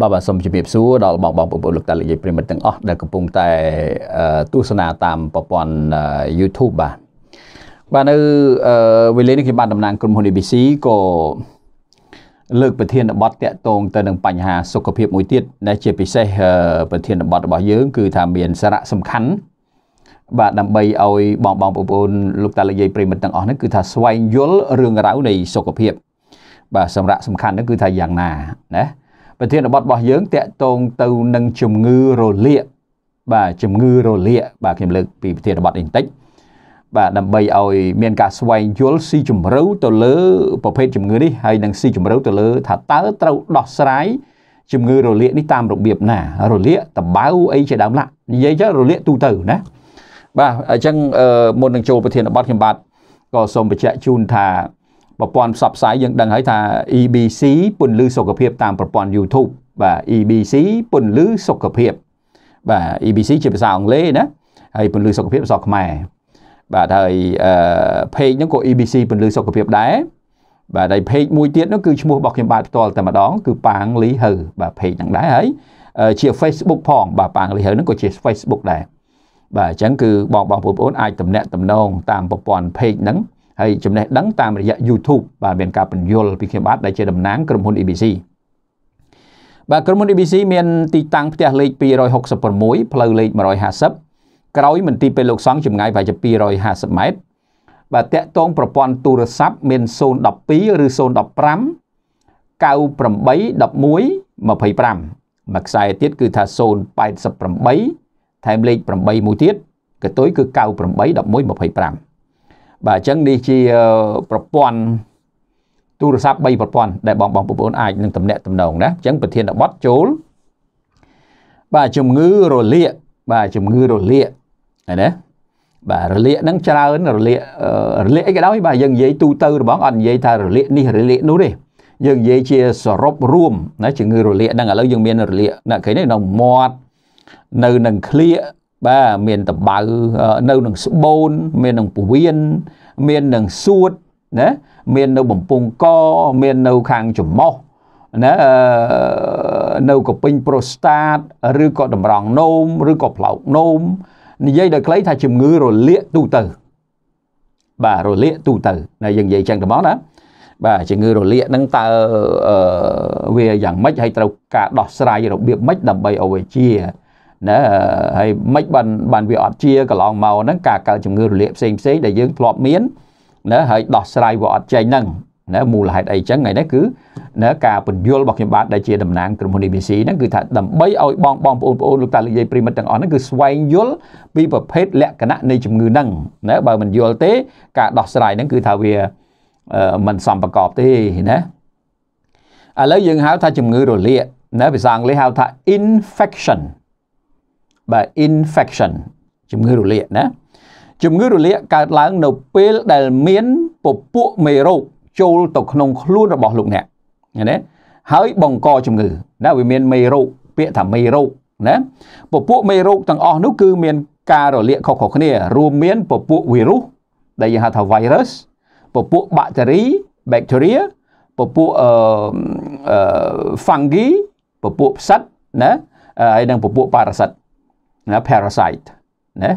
បាទបាទសូមជម្រាបសួរដល់បងបងប្អូនលោកតាលោកយាយប្រិមិត្តទាំងអស់ដែលកំពុងតែទស្សនាតាមប្រព័ន្ធ YouTube បាទបាទនៅវេលានេះខ្ញុំបានតំណាងក្រុមហ៊ុន ABC ក៏លើកប្រធានបទតកតងទៅនឹងបញ្ហាសុខភាពមួយទៀតដែលជាពិសេសប្រធានបទរបស់យើងគឺថាមានសារៈសំខាន់បាទដើម្បីឲ្យបងបងប្អូនលោកតាលោកយាយប្រិមិត្តទាំងអស់ហ្នឹងគឺថាស្វែងយល់រឿងរ៉ាវនៃសុខភាព បាទសម្រាប់សំខាន់ហ្នឹងគឺថាយ៉ាងណាណាប្រធានបទរបស់យើងតកតងទៅនឹងជំងឺរលាកបាទជំងឺរលាក បាទខ្ញុំលើកពីប្រធានបទនេះបន្តិចបាទដើម្បីឲ្យមានការស្វែងយល់ស៊ីជម្រៅទៅលើប្រភេទជំងឺនេះហើយនឹងស៊ីជម្រៅទៅលើថាតើត្រូវដោះស្រាយ ជំងឺរលាកនេះតាមរបៀបណា រលាកតបៅអីជាដើមឡានិយាយទៅរលាកទូទៅណាបាទអញ្ចឹងមុននឹងចូលប្រធានបទខ្ញុំបាទក៏សូមបញ្ជាក់ជូនថាប្រព័ន្ធផ្សព្វផ្សាយយើងដឹងហើយថា EBC ពន្លឺសុខភាពតាមប្រព័ន្ធ YouTube បាទ EBC ពន្លឺសុខភាពបាទ EBC ជាភាសាអង់គ្លេសណាហើយពន្លឺសុខភាពភាសាខ្មែរបាទហើយអឺ page ហ្នឹងក៏ EBC ពន្លឺសុខភាពដែរបាទហើយ page មួយទៀតនោះគឺឈ្មោះរបស់ខ្ញុំបាទផ្ទាល់តែម្ដងគឺប៉ាងលីហើបាទ page ហ្នឹងដែរហើយជា Facebook ផងបាទប៉ាងលីហើហ្នឹងក៏ជា Facebook ដែរបាទអញ្ចឹងគឺបងបងប្អូនអាចតំណាក់តំណងតាមប្រព័ន្ធ page ហ្នឹងហើយចំណេះដឹងតាមរយៈ YouTube បាទមានការបញ្យលពីខ្ញុំបាទដែលជាតំណាងក្រុមហ៊ុន ABC បាទក្រុមហ៊ុន ABC មានទីតាំងផ្ទះលេខ266ផ្លូវលេខ150ក្រោយមន្ទីរពេទ្យលោកសង្ឃចម្ងាយប្រហែលជា250ម៉ែត្របាទតាក់ទងប្រព័ន្ធទូរស័ព្ទមាន012ឬ015 981125មួយខ្សែទៀតគឺថា088ថែមលេខ8មួយទៀតកតុយគឺ981125បាទអញ្ចឹងនេះជាប្រព័ន្ធទូរស័ព្ទ3ប្រព័ន្ធដែលបងបងប្អូនអាចនឹងតំណាក់តំណងណាអញ្ចឹងប្រធានបទចូលបាទជំងឺរលាកបាទជំងឺរលាកណាបាទរលាកហ្នឹងច្រើនរលាករលាកអីក៏ដោយបាទយើងនិយាយទូទៅរបស់អត់និយាយថារលាកនេះរលាកនោះទេយើងនិយាយជាសរុបរួមណាជំងឺរលាកហ្នឹងឥឡូវយើងមានរលាកណាគេនេះនៅមាត់នៅនឹងក្លៀកបាទមានតបៅនៅនឹងស្បូន មាននឹងពវៀនមាននឹងសួតណាមាននៅបំពង់កមាននៅខាងច្រមុះណានៅកពេញប្រូស្តាតឬក៏តម្រងនោមឬក៏ផ្លោកនោមនិយាយដល់ខ្លី ថា ជំងឺរលាកទូទៅ បាទរលាកទូទៅណាយើងនិយាយចឹងទៅមកណា បាទជំងឺរលាកហ្នឹងតើវាយ៉ាងម៉េចហើយត្រូវការដោះស្រាយរបៀបម៉េចដើម្បីឲ្យវាជាណាហើយមិនបានបាន វាអត់ជាកន្លងមកហ្នឹងការកើតជំងឺរលាកផ្សេងផ្សេងដែលយើងធ្លាប់មានណាហើយដោះស្រាយវាអត់ចេញហ្នឹងណាមូលហេតុអីចឹងថ្ងៃនេះគឺណាការពន្យល់របស់ខ្ញុំបាទដែលជាតំណាងក្រុមហ៊ុន ABC ហ្នឹងគឺថាដើម្បីឲ្យបងបងប្អូនប្អូនលោកតាលោកយាយព្រីមិត្តទាំងអស់ហ្នឹងគឺស្វែងយល់ពីប្រភេទលក្ខណៈនៃជំងឺហ្នឹងណាបើមិនយល់ទេការដោះស្រាយហ្នឹងគឺថាវាមិនសមប្រកបទេណាឥឡូវយើងហៅថាជំងឺរលាកណាភាសាអង់គ្លេសហៅថា infection បាទ infection ជំងឺរលាកណាជំងឺរលាកកើតឡើង នៅពេលដែលមានពពួកមេរោគចូលទៅក្នុងខ្លួនរបស់លោកអ្នកណាហើយ បង្កជំងឺ ណាវាមានមេរោគពាក្យថាមេរោគណាពពួកមេរោគទាំងអស់នោះគឺ មានការរលាកខុសៗគ្នារួមមានពពួកវីរុសដែលយើងហៅថា virus ពពួកបាក់តេរី bacteria ពពួកអឺ fungi ពពួកផ្សិតណាហើយនិងពពួកប៉ារ៉ាសិតណា parasite ណា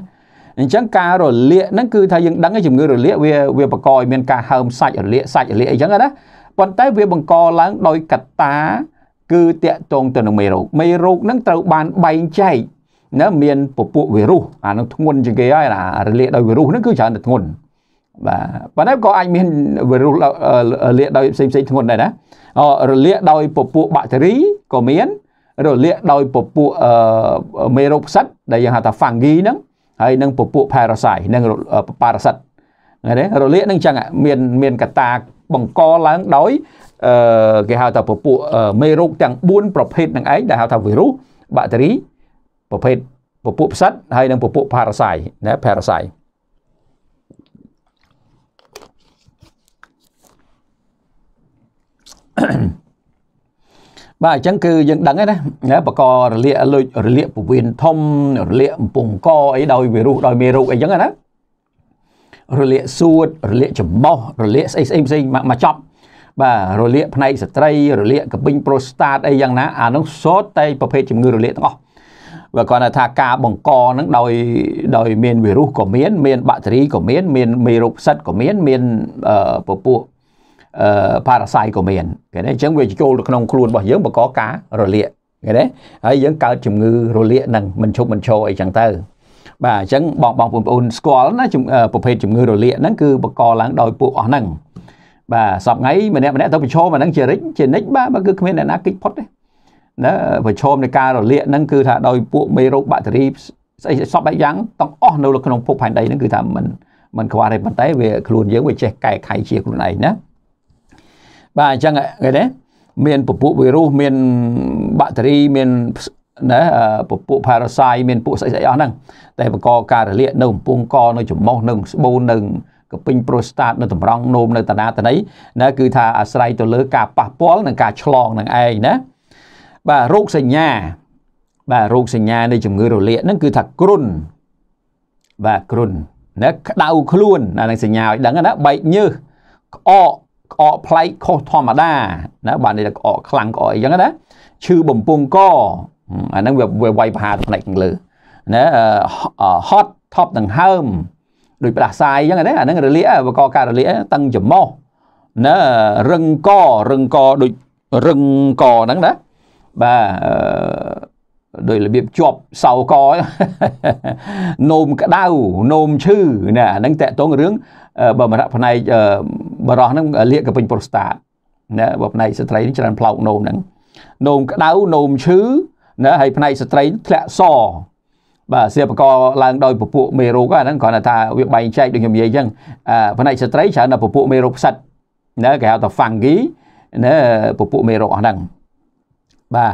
អញ្ចឹងការរលាកហ្នឹងគឺថាយើងដឹងជំងឺរលាកវាវាបង្កឲ្យមានការហើមសាច់រលាកសាច់រលាកអីចឹងណាប៉ុន្តែវាបង្កឡើង ដោយកត្តា គឺតាក់ទងទៅនឹងមេរោគមេរោគហ្នឹងត្រូវបានបែងចែកណាមានពពួកវីរុសអានឹងធ្ងន់ជាងគេហើយណារលាកដោយវីរុសហ្នឹងគឺច្រើនតែធ្ងន់បាទប៉ុន្តែក៏អាចមានវីរុសរលាកដោយផ្សេងផ្សេងធ្ងន់ដែរណារលាកដោយពពួកបាក់តេរីក៏មានរលាក ដោយ ពពួកមេរោគផ្សិតដែលយើងហៅថា fungi ហ្នឹងហើយនឹងពពួក parasite និង parasite ហ្នឹងទេរលាកហ្នឹងចឹងមានមានកតាបង្កឡើងដោយគេហៅថាពពួកមេរោគទាំង4ប្រភេទហ្នឹងឯងដែលហៅថា virus បាក់តេរី ប្រភេទពពួកផ្សិតហើយនិងពពួក parasite ណា parasite អឺបាទអញ្ចឹងគឺយើងដឹងហើយណាបករលាករលាកពវៀនធំរលាកអំពងកអីដោយវីរុសដោយមេរោគអីចឹងណារលាកសួតរលាកច្រមុះរលាកស្អីស្អីផ្សេងមកចប់បាទរលាកផ្នែកស្ត្រី រលាកកពិញប្រូស្តាតអីយ៉ាងណាអានោះសូតតែប្រភេទជំងឺរលាកទាំងអស់បើគាត់ថាការបង្កហ្នឹងដោយដោយមានវីរុសក៏មានមានបាក់តេរីក៏មាន មានមេរោគផ្សិតក៏មានមានពពួកប៉ារ៉ាសៃក៏មានគេណាអញ្ចឹងវាចូលទៅក្នុងខ្លួនរបស់យើងបង្កការរលាកគេណាហើយយើងកើតជំងឺរលាកនឹងមិនឈប់មិនឈរអីចឹងទៅ បាទអញ្ចឹងបងបងបងប្អូនស្គាល់ណាប្រភេទជំងឺរលាកហ្នឹងគឺបង្កឡើងដោយពួកអស់ហ្នឹងបាទសពថ្ងៃម្នាក់ម្នាក់ទៅប្រឈមអាហ្នឹងជារិចជានិចបាទគឺគ្មានអ្នកណាគេចផុតទេណាប្រឈមនៃការរលាកហ្នឹងគឺថាដោយពួកមេរោគបាក់តេរីស្អីសពបែបយ៉ាងទាំងអស់នៅក្នុងពុកផែនដីហ្នឹងគឺថាมันมันខ្វះទេប៉ុន្តែវាខ្លួនយើងវាចេះកែខៃជាខ្លួនឯងណាបាទអញ្ចឹងគេណាមានពពួកវីរុសមានបាក់តេរីមានណាពពួក parasite មានពួកស្អីស្អីអស់ហ្នឹងតែបង្កការរលាកនៅកំពង់កនៅច្រមុះនៅស្បូននៅកពេញប្រូស្តាត នៅតម្រង់នោមនៅតណាតណីណាគឺថាអាស្រ័យទៅលើការប៉ះពាល់និងការឆ្លងនឹងឯងណាបាទរោគសញ្ញាបាទរោគសញ្ញានៃជំងឺរលាកហ្នឹងគឺថាគ្រុនបាទគ្រុនណាក្តៅខ្លួនអានឹងសញ្ញាឲ្យដឹងណាបែកញើសក្អកក្អកប្លែកខុសធម្មតាណាបាទនេះក្អកខ្លាំងក្អកអីចឹងណាឈឺបំពង់កអាហ្នឹងវាវាយប្រហារផ្នែកខាងលើណាហត់ថប់ដង្ហើមដោយផ្ដាសាយអញ្ចឹងណាអាហ្នឹងរលាកបកការរលាកតឹងច្រមុះណារឹងករឹងកដូចរឹងកហ្នឹងណាបាទដោយរបៀបជាប់សៅកនោមក្តៅនោមឈឺណាអាហ្នឹងតកតងរឿងបើមរៈផ្នែកបរោះហ្នឹងលាកកពេញប្រូស្តាតណាបើផ្នែកស្ត្រីនេះច្រើនផ្លោកនោមហ្នឹងនោមក្តៅនោមឈឺណាហើយផ្នែកស្ត្រីធ្លាក់សបាទសៀបកឡើងដោយពពួកមេរោគអាហ្នឹងគ្រាន់តែថាវាបែងចែកដូចខ្ញុំនិយាយអញ្ចឹងផ្នែកស្ត្រីច្រើនតែពពួកមេរោគផ្សិតណាគេហៅថា fungi ណាពពួកមេរោគអស់ហ្នឹងបាទ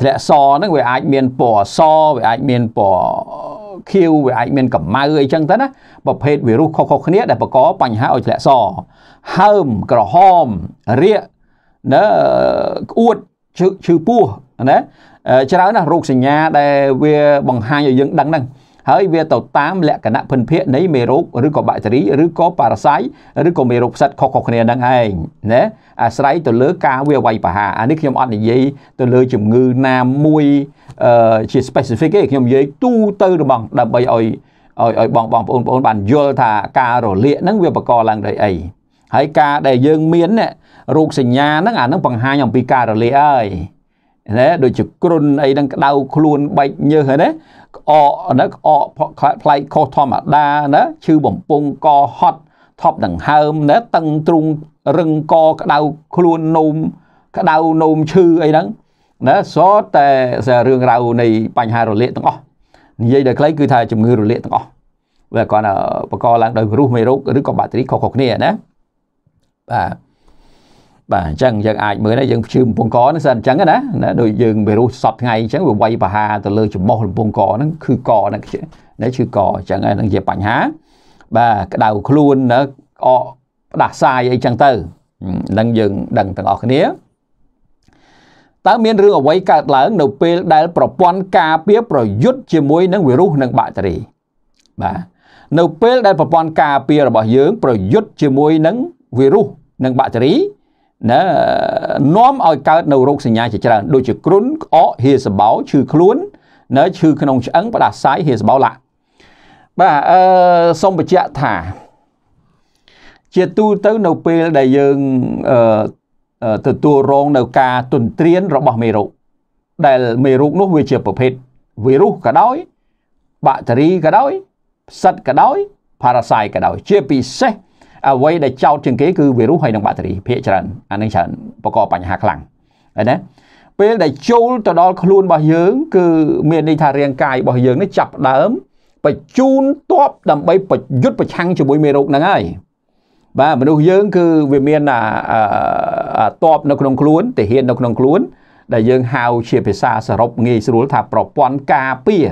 ធ្លាក់សហ្នឹងវាអាចមានពណ៌សវាអាចមានពណ៌ខៀវវាអាចមានកម្មៅអីចឹងទៅណាប្រភេទវីរុសខុសៗគ្នា ដែលបង្កបញ្ហាឲ្យធ្លាក់សហើមក្រហមរាកណាក្អួតឈឺពោះណាច្រើនណាស់រោគសញ្ញា ដែលវាបង្ហាញឲ្យយើងដឹងហ្នឹងហើយវាទៅតាម លក្ខណៈភិនភាគនៃមេរោគឬក៏បាក់តេរីឬក៏ប៉ារ៉ាសៃឬក៏មេរោគផ្សិតខុសៗគ្នាហ្នឹងឯងណាអាស្រ័យទៅលើការវាវាយប្រហារអានេះខ្ញុំអត់និយាយទៅលើជំងឺណាមួយអឺជា specific ទេខ្ញុំនិយាយទូទៅរបស់ដើម្បីឲ្យឲ្យឲ្យបងបងប្អូនបងប្អូនបានយល់ថាការរលាកហ្នឹងវាបង្កឡើងដោយអីហើយការដែលយើងមានរោគសញ្ញាហ្នឹងអាហ្នឹងបង្ហាញអំពីការរលាកហើយណាដូចជាគ្រុនអីហ្នឹងក្តៅខ្លួនបែកញើសហ្នឹងណាក្អកណាក្អកផ្លែកខុសធម្មតាណាឈឺបំពង់កហត់ថប់ដង្ហើមណាតឹងទ្រូងរឹងកក្តៅខ្លួននោមក្តៅនោមឈឺអីហ្នឹងណាសតតែរឿងរ៉ាវនៃបញ្ហារលាកទាំងអស់និយាយដល់ខ្លីគឺថាជំងឺរលាកទាំងអស់វាគាត់បកកឡើងដោយវីរុសមេរោគឬក៏បាក់តេរីខុសៗគ្នាណាបាទបាទអញ្ចឹងយើងអាចមើលដែរយើងជឿកំពង់កហ្នឹងសិនអញ្ចឹងណាដូចយើងវារស់សពថ្ងៃអញ្ចឹងវាវាយប្រហាទៅលើចំោះកំពង់កហ្នឹងគឺកហ្នឹងណាឈឺកអញ្ចឹងហ្នឹងជាបញ្ហា បាទក្តៅខ្លួនណាអកផ្ដាសាយអីចឹងទៅហ្នឹងយើងដឹងទាំងអស់គ្នា តើមានរឿងអ្វីកើតឡើងនៅពេលដែលប្រព័ន្ធការពារប្រយុទ្ធជាមួយនឹងវីរុសនិងបាក់តេរីបាទនៅពេលដែលប្រព័ន្ធការពាររបស់យើង ប្រយុទ្ធជាមួយនឹងវីរុសនិងបាក់តេរីណានាំឲ្យកើតនៅរោគសញ្ញាជាច្រើនដូចជាគ្រុនក្អកហៀសបោឈឺខ្លួនណាឈឺក្នុងឆ្អឹងផ្ដាសាយហៀសបោឡាបាទអឺសូមបញ្ជាក់ថា ជាទូទៅនៅពេលដែលយើងអឺទទួលរង នៅការទន្ទ្រានរបស់មេរោគដែលមេរោគនោះវាជា ប្រភេទវីរុសក៏ដោយ បាក់តេរីក៏ដោយផ្សិតក៏ដោយ parasite ក៏ដោយ ជាពិសេសអ្វីដែលចោតជាងគេគឺវីរុសហើយនឹងបាក់តេរីភាគច្រើនអានេះច្រើនបង្កបញ្ហាខ្លាំងឃើញទេពេលដែលចូលទៅដល់ខ្លួនរបស់យើងគឺមានន័យថារាងកាយរបស់យើងនេះចាប់ដើមបញ្ជូនតបដើម្បីប្រយុទ្ធប្រឆាំងជាមួយមេរោគហ្នឹងហើយបាទមនុស្សយើងគឺវាមានអាតបនៅក្នុងខ្លួនទាហាននៅក្នុងខ្លួនដែលយើងហៅជាភាសាសរុបងាយស្រួលថាប្រព័ន្ធការពារ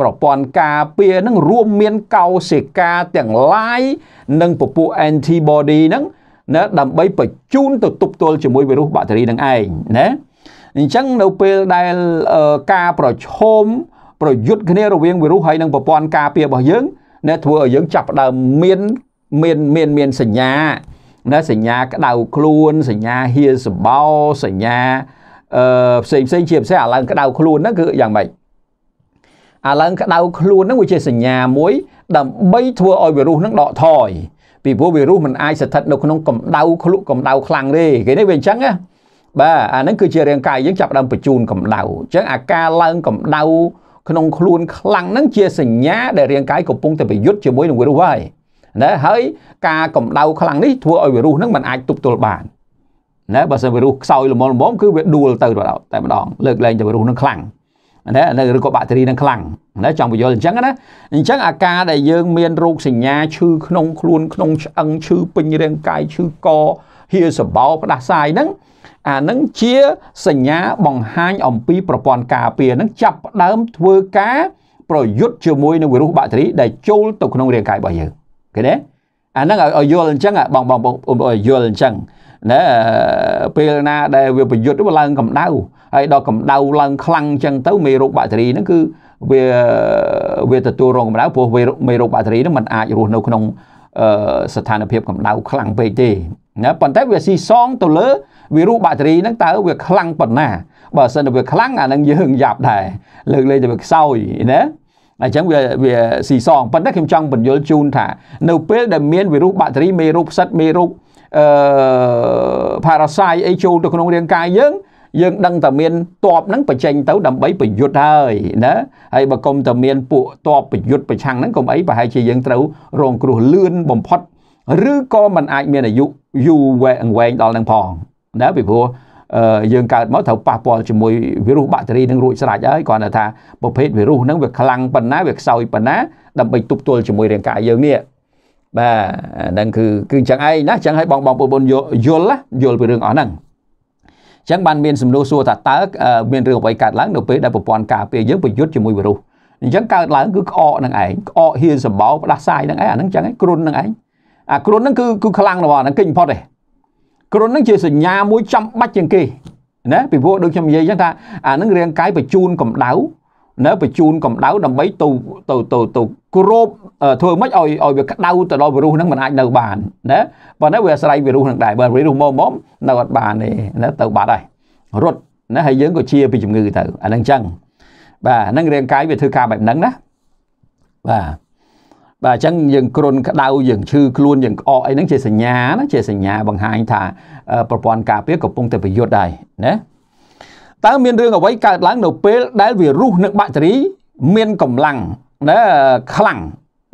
ប្រព័ន្ធការពារនឹងរួមមានកោសិកាទាំងឡាយនិងពពួក antibody ហ្នឹងណាដើម្បីបញ្ជូនទៅទប់ទល់ជាមួយវីរុសបាក់តេរីនឹងឯងណាអញ្ចឹងនៅពេលដែលការប្រឈមប្រយុទ្ធគ្នារវាងវីរុសហើយនឹងប្រព័ន្ធការពាររបស់យើងណាធ្វើឲ្យយើងចាប់ផ្ដើមមានមានមានមានសញ្ញាណាសញ្ញាក្តៅខ្លួន សញ្ញាហៀសបោសញ្ញាអឺផ្សេងផ្សេងជាពិសេសឥឡូវក្តៅខ្លួនហ្នឹងគឺយ៉ាងម៉េចអាឡើងក្តៅខ្លួនហ្នឹងវាជាសញ្ញាមួយដើម្បីធ្វើឲ្យវីរុសហ្នឹងដកថយពីព្រោះវីរុសมันអាចស្ថិតនៅក្នុងកម្ដៅឃ្លក់កម្ដៅខ្លាំងទេគេនេះវាអញ្ចឹងណាបាទអាហ្នឹងគឺជារាងកាយយើងចាប់ដើមបញ្ជូនកម្ដៅអញ្ចឹងអាការឡើងកម្ដៅក្នុងខ្លួនខ្លាំងហ្នឹងជាសញ្ញាដែលរាងកាយកំពុងតែប្រយុទ្ធជាមួយនឹងវីរុសហើយណាហើយការកម្ដៅខ្លាំងនេះធ្វើឲ្យវីរុសហ្នឹងมันអាចទប់ទល់បានណាបើសិនវីរុសខ្សោយល្មមល្មមគឺវាដួលទៅតែម្ដងលើកលែងតែវីរុសហ្នឹងខ្លាំងណាឬក៏បាក់តេរីនឹងខ្លាំងណាចង់បញ្យល់អញ្ចឹងណាអញ្ចឹងអាការដែលយើងមានរោគសញ្ញាឈឺក្នុងខ្លួនក្នុងឆ្អឹងឈឺពេញរាងកាយឈឺកហៀសបោផ្ដាសាយហ្នឹងអានឹងជាសញ្ញាបង្ហាញអំពីប្រព័ន្ធការពារហ្នឹងចាប់ផ្ដើមធ្វើការ ប្រយុទ្ធជាមួយនឹងវីរុសបាក់តេរីដែលចូលទៅក្នុងរាងកាយរបស់យើងឃើញទេអាហ្នឹងឲ្យយល់អញ្ចឹងបងបងបងយល់អញ្ចឹងណាពេលណាដែលវាប្រយុទ្ធវាឡើងកម្ដៅហើយដល់កម្ដៅឡើងខ្លាំងអញ្ចឹងទៅមេរោគបាក់តេរីហ្នឹងគឺវាវាទទួលរងកម្ដៅព្រោះមេរោគបាក់តេរីហ្នឹងมันអាចរស់នៅក្នុង ស្ថានភាពកម្ដៅខ្លាំងពេកទេណាប៉ុន្តែវាស៊ីសងទៅលើវីរុសបាក់តេរីហ្នឹងតើវាខ្លាំងប៉ុណ្ណាបើសិនវាខ្លាំងអានឹងយើងយ៉ាប់ដែរលើកលែងតែវាខ្សោយណាអញ្ចឹងវាវាស៊ីសងប៉ុន្តែខ្ញុំចង់បញ្យល់ជូនថានៅពេលដែលមានវីរុសបាក់តេរីមេរោគផ្សិតមេរោគអឺផារ៉ាសៃអីចូលទៅក្នុងរាងកាយយើង យើងដឹងតែមានតបហ្នឹងបញ្ចេញទៅដើម្បីប្រយុទ្ធហើយណាហើយបើកុំតែមានពួកតបប្រយុទ្ធប្រឆាំងហ្នឹងកុំអីប្រហែលជាយើងត្រូវ រងគ្រោះលឿនបំផុតឬក៏มันអាចមានអាយុយូរវែងវែងដល់នឹងផងណាពីព្រោះយើងកើតមកត្រូវប៉ះពាល់ជាមួយវីរុសបាក់តេរីនឹងរួចស្រេចហើយគ្រាន់តែថាប្រភេទវីរុសហ្នឹងវាខ្លាំងប៉ុណ្ណាវាខ្សោយប៉ុណ្ណាដើម្បីទប់ទល់ជាមួយរាងកាយយើងនេះបាទហ្នឹងគឺគឺអញ្ចឹងឯងណាអញ្ចឹងឲ្យបងបងប្អូនយកយល់យល់ពីរឿងអស់ហ្នឹងអញ្ចឹងបានមានសំណួរសួរថាតើមានរឿងអ្វីកើតឡើងនៅពេលដែលប្រព័ន្ធការពារយើងប្រយុទ្ធជាមួយវីរុសអញ្ចឹងកើតឡើងគឺក្អកនឹងឯងក្អកហៀនសម្បោផ្ដាសាយនឹងឯងអាហ្នឹងអញ្ចឹងឯងគ្រុននឹងឯងអាគ្រុនហ្នឹងគឺគឺខ្លាំងណាស់ហ្នឹងគេបំផុតទេគ្រុនហ្នឹងជាសញ្ញាមួយចាំបាច់ជាងគេណាពីព្រោះដូចខ្ញុំនិយាយអញ្ចឹងថាអាហ្នឹងរាងកាយបញ្ជូនកម្ដៅណាបញ្ជូនកម្ដៅដើម្បីទៅទៅទៅទៅគោរពធ្វើម៉េចឲ្យឲ្យវាក្តៅទៅដល់វីរុសហ្នឹងมันអាចនៅបានណាប៉ុន្តែវាអាស្រ័យវីរុសហ្នឹងដែរបើវីរុសមកមកនៅអត់បានទេណាទៅបាត់ហើយរត់ណាហើយយើងក៏ជាពីជំងឺទៅអាហ្នឹងចឹងបាទហ្នឹងរាង កាយវាធ្វើការបែបហ្នឹងណាបាទបាទអញ្ចឹងយើងគ្រុនក្តៅយើងឈឺខ្លួនយើងក្អកអីហ្នឹងជាសញ្ញាណាជាសញ្ញាបង្ហាញថាប្រព័ន្ធការពារកំពុងតែប្រយុទ្ធដែរណាតើមានរឿងអ្វីកើតឡើងនៅពេលដែលវីរុសនិងបាក់តេរីមានកម្លាំងណាខ្លាំង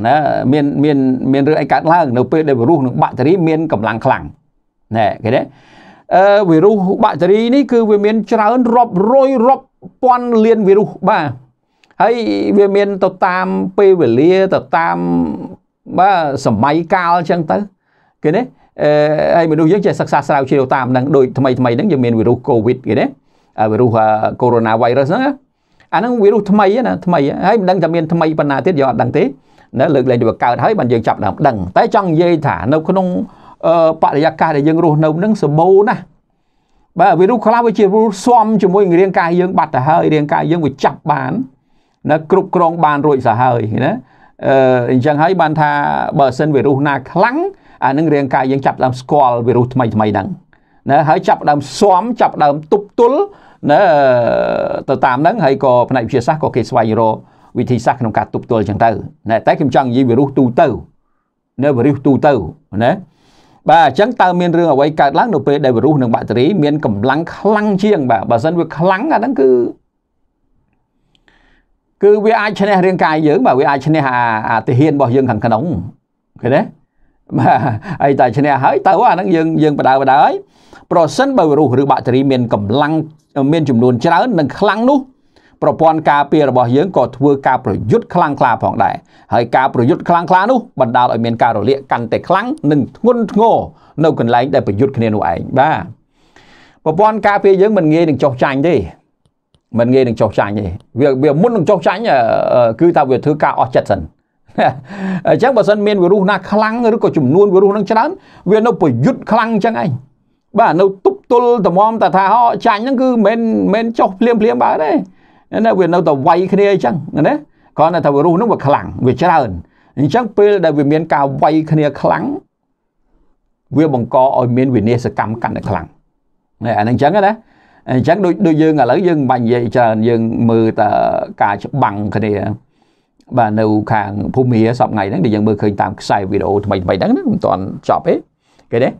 ណាមានមានមានរឿងអីកើតឡើងនៅពេលដែលវីរុសនិងបាក់តេរីមានកម្លាំងខ្លាំងណែគេណាអឺវីរុសបាក់តេរីនេះគឺវាមានច្រើនរាប់រយរាប់ពាន់លានវីរុសបាទហើយវាមានទៅតាមពេលវេលាទៅតាមបាទសម័យកាលអញ្ចឹងទៅគេណាអឺហើយមនុស្សយើងចេះសិក្សាស្រាវជ្រាវតាមនឹងដូចថ្មីថ្មីហ្នឹងយើងមានវីរុសកូវីដគេណាវីរុសកូវីដ -19 ហ្នឹងអាហ្នឹងវីរុសថ្មីណាថ្មីហើយមិនដឹងថាមានថ្មីប៉ុណ្ណាទៀតយើងអត់ដឹងទេណាលើកលែងទៅកើតហើយបានយើងចាប់ដើមដឹង តែចង់និយាយថា នៅ ក្នុងបរិយាកាសដែលយើងរស់នៅនឹងសម្បូរណាស់បាទវីរុសខ្លះវាជារូសស៊ំជាមួយនឹងរាងកាយយើងបាត់ទៅហើយរាងកាយយើងវាចាប់បានណាគ្រប់គ្រងបានរួចទៅហើយណាអឺអញ្ចឹងហើយបានថាបើសិនវីរុសណាខ្លាំងអានឹងរាងកាយយើងចាប់ដើមស្គាល់វីរុសថ្មីថ្មីហ្នឹងណាហើយចាប់ដើមស៊ំចាប់ដើមទប់ទល់ណាទៅតាមហ្នឹងហើយក៏ផ្នែកវិទ្យាសាស្ត្រក៏គេស្វែងរកវិធីសាស្ត្រក្នុងការទប់ទល់ចឹងទៅណាតែខ្ញុំចង់និយាយវីរុសទូទៅនៅវីរុសទូទៅណាបាទអញ្ចឹងតើមានរឿងអ្វីកើតឡើងនៅពេលដែលវីរុសនិងបាក់តេរីមានកម្លាំងខ្លាំងជាង បាទបើមិនវាខ្លាំងអាហ្នឹងគឺគឺវាអាចឈ្នះរាងកាយយើងបាទវាអាចឈ្នះអាអាទាហានរបស់យើងខាងក្នុងឃើញទេបាទហើយតែឈ្នះហើយទៅអាហ្នឹងយើងយើងបដៅបដៅហើយប្រសិនបើវីរុសឬបាក់តេរីមានកម្លាំងមានចំនួនច្រើននិងខ្លាំងនោះប្រព័ន្ធការពាររបស់យើងក៏ធ្វើការប្រយុទ្ធខ្លាំងក្លាផងដែរហើយការប្រយុទ្ធខ្លាំងក្លានោះបណ្ដាលឲ្យមានការរលាកកាន់តែខ្លាំងនិងធ្ងន់ធ្ងរនៅកន្លែងដែលប្រយុទ្ធគ្នានោះឯងបាទប្រព័ន្ធការពារយើងមិនងាយនឹងចោះចាញ់ទេ មិនងាយនឹងចោះចាញ់ទេវាវាមុននឹងចោះចាញ់គឺថាវាធ្វើការអស់ចិត្តសិនអញ្ចឹងបើសិនមានវីរុសណាខ្លាំងឬក៏ចំនួនវីរុសនឹងច្រើនវានៅប្រយុទ្ធខ្លាំងអញ្ចឹងឯងបាទនៅទប់ទល់ត្មមតថាហោចាញ់ហ្នឹងគឺមិនមិនចុះភ្លាមភ្លាមបាទទេណាវានៅតែវាយគ្នាអញ្ចឹងណាគ្រាន់តែថាវារស់ហ្នឹងវាខ្លាំងវាច្រើនអញ្ចឹងពេលដែលវាមានការវាយគ្នាខ្លាំងវាបង្កឲ្យមាន វិនិស្សកម្មកាន់តែខ្លាំងណាអាហ្នឹងអញ្ចឹងណាអញ្ចឹងដូចដូចយើងឥឡូវយើងមិនបាញ់និយាយច្រើនយើងមើលតែការច្បាំងគ្នាបាទនៅខាងភូមិរាសប្ងៃហ្នឹងដែលយើងមើលឃើញតាមខ្សែវីដេអូថ្មីថ្មីហ្នឹងមិនទាន់ចប់ទេគេទេ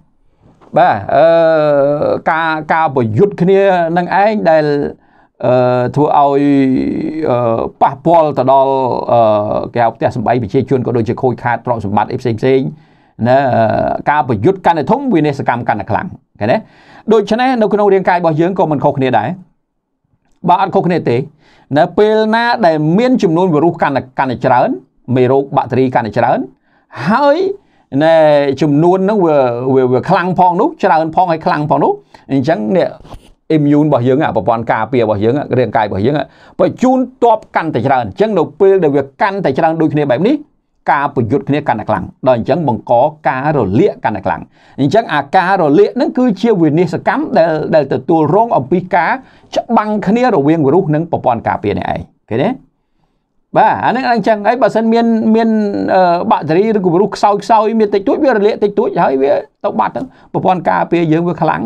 បាទអឺការការប្រយុទ្ធគ្នានឹងឯងដែលអឺធ្វើឲ្យប៉ះពាល់ទៅដល់កែវផ្ទះសម្បែងប្រជាជនក៏ដូចជាខូចខាតទ្រព្យសម្បត្តិអីផ្សេងផ្សេងណាការប្រយុទ្ធកាន់តែធំវានេះសកម្មកាន់តែខ្លាំងឃើញទេដូច្នេះនៅក្នុងរាងកាយរបស់យើងក៏មិនខុសគ្នាដែរបើអត់ខុសគ្នាទេនៅពេលណា ដែលមានចំនួនវីរុសកាន់តែកាន់តែច្រើន មេរោគបាក់តេរីកាន់តែច្រើនហើយណែចំនួនហ្នឹងវាវាខ្លាំងផងនោះច្រើនផងហើយខ្លាំងផងនោះអញ្ចឹងនេះ immune របស់យើងប្រព័ន្ធការពាររបស់យើងរាងកាយរបស់យើងបញ្ជូនតបកាន់តែច្រើនអញ្ចឹងនៅពេលដែលវាកាន់តែច្រើនដូចគ្នាបែបនេះការប្រយុទ្ធគ្នាកាន់តែខ្លាំងដល់អញ្ចឹងបង្កការរលាកកាន់តែខ្លាំងអញ្ចឹងអាការរលាកហ្នឹងគឺជាវិនិស្សកម្មដែលដែលទទួលរងអំពីការច្បាំងគ្នារវាងវីរុសនិងប្រព័ន្ធការពារនេះឯងឃើញទេបាទអានឹងអញ្ចឹងហើយបើសិនមានមានបាក់តេរីឬក៏រុះខ្សោយខ្សោយមានតិចតួចវារលាកតិចតួចហើយវាទៅបាត់ទៅប្រព័ន្ធការពារយើងវាខ្លាំង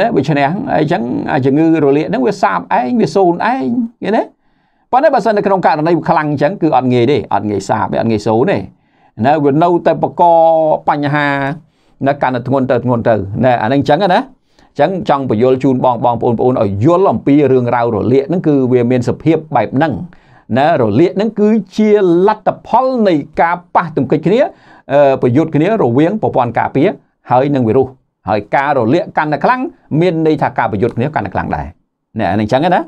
ណាដូច្នេះអញ្ចឹងអាជំងឺរលាកហ្នឹងវាសាបឯងវាសូនឯងឃើញទេប៉ុន្តែបើសិននៅក្នុងករណីខ្លាំងអញ្ចឹងគឺអត់ងាយទេអត់ងាយសាបទេអត់ងាយសូនទេនៅវានៅតែបកបញ្ហានៅកាន់តែធ្ងន់ទៅធ្ងន់ទៅណែអានឹងអញ្ចឹងណាចឹងចង់បញ្យល់ជូនបងបងប្អូនបងប្អូនឲ្យយល់អំពីរឿងរ៉ាវរលាកហ្នឹងគឺវាមានសភាពបែបហ្នឹងណារលាកហ្នឹងគឺជាលទ្ធផល នៃការប៉ះទង្គិចគ្នាប្រយុទ្ធគ្នារវាងប្រព័ន្ធការពារហើយនឹងវីរុសហើយការរលាកកាន់តែខ្លាំងមានន័យថាការប្រយុទ្ធគ្នាកាន់តែខ្លាំងដែរនេះអញ្ចឹងណា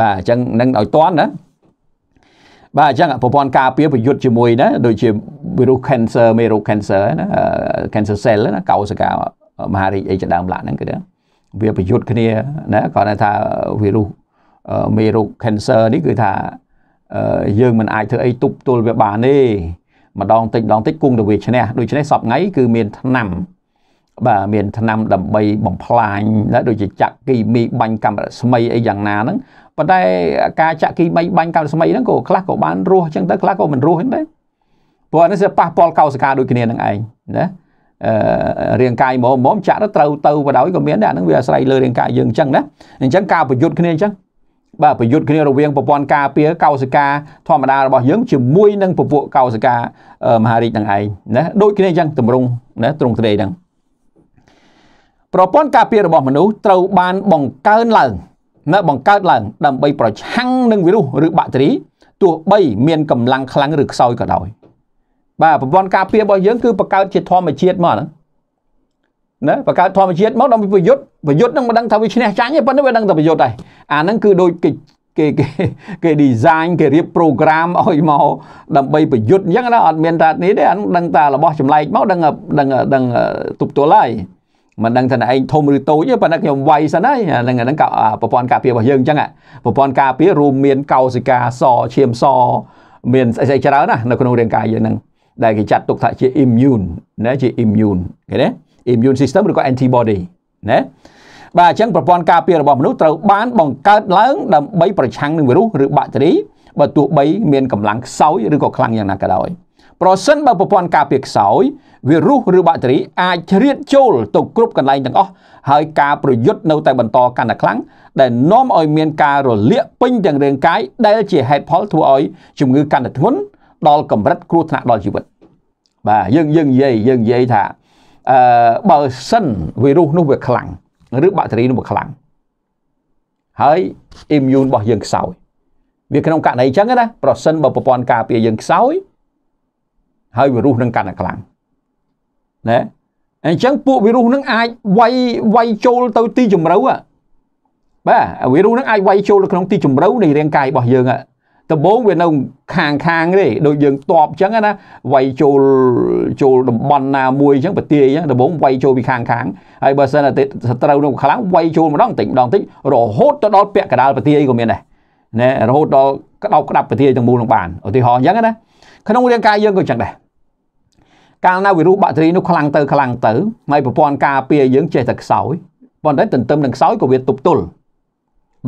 បាទអញ្ចឹងនឹងឲ្យតន់ណាបាទអញ្ចឹងប្រព័ន្ធការពារប្រយុទ្ធជាមួយណាដូចជាវីរុស cancer មេរោគ cancer ណា cancer cell ណាកោសិកាមហារីកអីជាដើមឡាក់ហ្នឹងគឺវាប្រយុទ្ធគ្នាណាគាត់ថាវីរុសមេរោគ cancer នេះគឺថាយើងមិនអាចធ្វើអីទប់ទល់វាបានទេម្ដងតិចម្ដងតិចគង់ទៅវាឈ្នះដូច្នេះសពថ្ងៃគឺមានឆ្នាំបាទមានឆ្នាំដើម្បីបំផ្លាញដូចជាចាក់គីមីបាញ់កាំរស្មីអីយ៉ាងណាហ្នឹងប៉ុន្តែការចាក់គីមីបាញ់កាំរស្មីហ្នឹងក៏ខ្លះក៏បានរស់ចឹងទៅខ្លះក៏មិនរស់ហ្នឹងដែរព្រោះនេះវាប៉ះពាល់កោសិកាដូចគ្នានឹងឯងណាអឺរាងកាយហ្មងហ្មងចាក់ទៅត្រូវទៅបដ ாய் ក៏មានដែរអាហ្នឹងវាអាស្រ័យលើរាងកាយយើងអញ្ចឹងណាអញ្ចឹងការប្រយុទ្ធគ្នាអញ្ចឹងបាទប្រយុទ្ធគ្នារវាងប្រព័ន្ធការពារកោសិកាធម្មតារបស់យើងជាមួយនឹងពពួកកោសិកា មហារាជនឹងឯងណាដូច គ្នាយ៉ាងតម្រង់ណាត្រង់ត្រេហ្នឹងប្រព័ន្ធការពាររបស់មនុស្សត្រូវបាន បង្កើនឡើងណាបង្កើតឡើងដើម្បីប្រឆាំងនឹងវីរុសឬបាក់តេរីទោះបី មានកម្លាំងខ្លាំងឬខ្សោយក៏ដោយបាទប្រព័ន្ធការពាររបស់យើងគឺបង្កើតជាធម្មជាតិមកហ្នឹងណាបកើតធម្មជាតិមកដល់ប្រយុទ្ធប្រយុទ្ធនឹងមិនដឹងថាវាឈ្នះចាញ់ទេប៉ុន្តែវាដឹងតែប្រយុទ្ធដែរអាហ្នឹងគឺដូចគេគេគេគេ design គេរៀប program ឲ្យមកដើម្បីប្រយុទ្ធអញ្ចឹងណាអត់មានថានេះទេអានឹងដឹងតែរបស់ចម្លែកមកដឹងដឹងដឹងទប់ទល់ហើយមិនដឹងថាឯងធំឬតូចទេប៉ុន្តែខ្ញុំវាយសិនហើយហ្នឹងហ្នឹងប្រព័ន្ធការពាររបស់យើងអញ្ចឹងប្រព័ន្ធការពាររួមមានកោសិកាសឈាមសមាន ស្អីស្អីច្រើនណានៅក្នុងរាងកាយយើងហ្នឹងដែលគេចាត់ទុកថាជា immune ណាជា immune ឃើញទេ immune system ឬក៏ antibody ណាបាទអញ្ចឹងប្រព័ន្ធការពាររបស់មនុស្សត្រូវបានបង្កើតឡើងដើម្បីប្រឆាំងនឹងវីរុសឬបាក់តេរីបើទោះបីមានកម្លាំងខ្សោយឬក៏ខ្លាំងយ៉ាង ណាក៏ដោយប្រសិនបើប្រព័ន្ធការពារខ្សោយវីរុសឬបាក់តេរី អាចជ្រៀតចូលទៅគ្រប់កន្លែងទាំងអស់ហើយការប្រយុទ្ធនៅតែបន្តកាន់តែខ្លាំងដែលនាំឲ្យមានការរលាកពេញទាំងរាងកាយដែល ជាហេតុផលធ្វើឲ្យ ជំងឺ កាន់តែធ្ងន់ដល់កម្រិតគ្រោះថ្នាក់ដល់ជីវិត បាទយើងយើងនិយាយយើងនិយាយថាអឺបើសិនវីរុសនោះវាខ្លាំងឬបាក់តេរីនោះវាខ្លាំងហើយអ៊ីមយូនរបស់យើងខ្សោយវាក្នុងករណីអញ្ចឹងណាប្រសិនបើប្រព័ន្ធការពារយើងខ្សោយហើយវីរុសនឹងកាន់តែខ្លាំងណាអញ្ចឹងពួកវីរុសនឹងអាចវាយវាយចូលទៅទីជំរៅបាទវីរុសនឹងអាចវាយចូលទៅក្នុងទីជំរៅនៃរាងកាយរបស់យើងដំបូងវានៅខាងខាងទេដូចយើងតបអញ្ចឹងណាវាយចូលចូលតំបន់ណាមួយអញ្ចឹងប្រទាយអញ្ចឹងដំបូងវាយចូលពីខាងខាងហើយបើសិនតែសត្រូវនោះខ្លាំងវាយចូលម្ដងតិចម្ដងតិចរហូតទៅដល់ពាក់កណ្ដាលប្រទាយក៏មានដែរណែរហូតដល់ក្តោបក្តាប់ប្រទាយទាំងមូលនឹងបានឧទាហរណ៍អញ្ចឹងណាក្នុងរាងកាយយើងក៏អញ្ចឹងដែរកាលណាវីរុសបាក់តេរីនោះខ្លាំងទៅខ្លាំងទៅហើយប្រព័ន្ធការពារយើងចេះតែខ្សោយប៉ុន្តែទន្ទឹមនឹងខ្សោយក៏វាទប់ទល់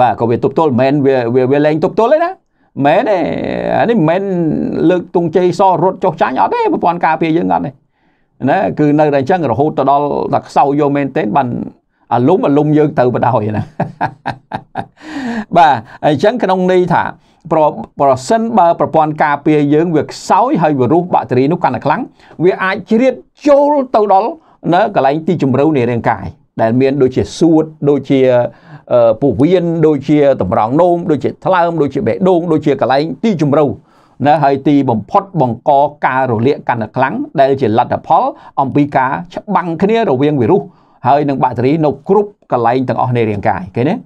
បាទក៏វាទប់ទល់មិនមែនវាវាលែងទប់ទល់ទេណាមែនទេអានេះមិនមែនលើកទងជ័យសរត់ចុះចាញ់អត់ទេប្រព័ន្ធការពារយើងអត់ទេណាគឺនៅតែអញ្ចឹងរហូតទៅដល់ដល់ខ្សោយយកមែនទេបានអាលុំអាលុំយើងទៅបដ ாய் ណាបាទអញ្ចឹងក្នុងន័យថាប្រប្រសិនបើប្រព័ន្ធការពារយើងវាខ្សោយហើយវីរុសបាក់តេរីនោះកាន់តែខ្លាំងវាអាចជ្រៀតចូលទៅដល់នៅកន្លែងទីជម្រៅនៃរាងកាយដែលមានដូចជាសួតដូចជាពោះវៀនដូចជាតម្រង់នោមដូចជាថ្លើមដូចជាបេះដូងដូចជាកលែងទីជំរៅណាហើយទីបំផុត បង្កការរលាកកាន់តែខ្លាំងដែល ជាលទ្ធផល អំពីការច្បាំងគ្នារវាងវីរុសហើយនិងបាក់តេរីនៅគ្រប់កលែងទាំងអស់នៃរាងកាយគេណា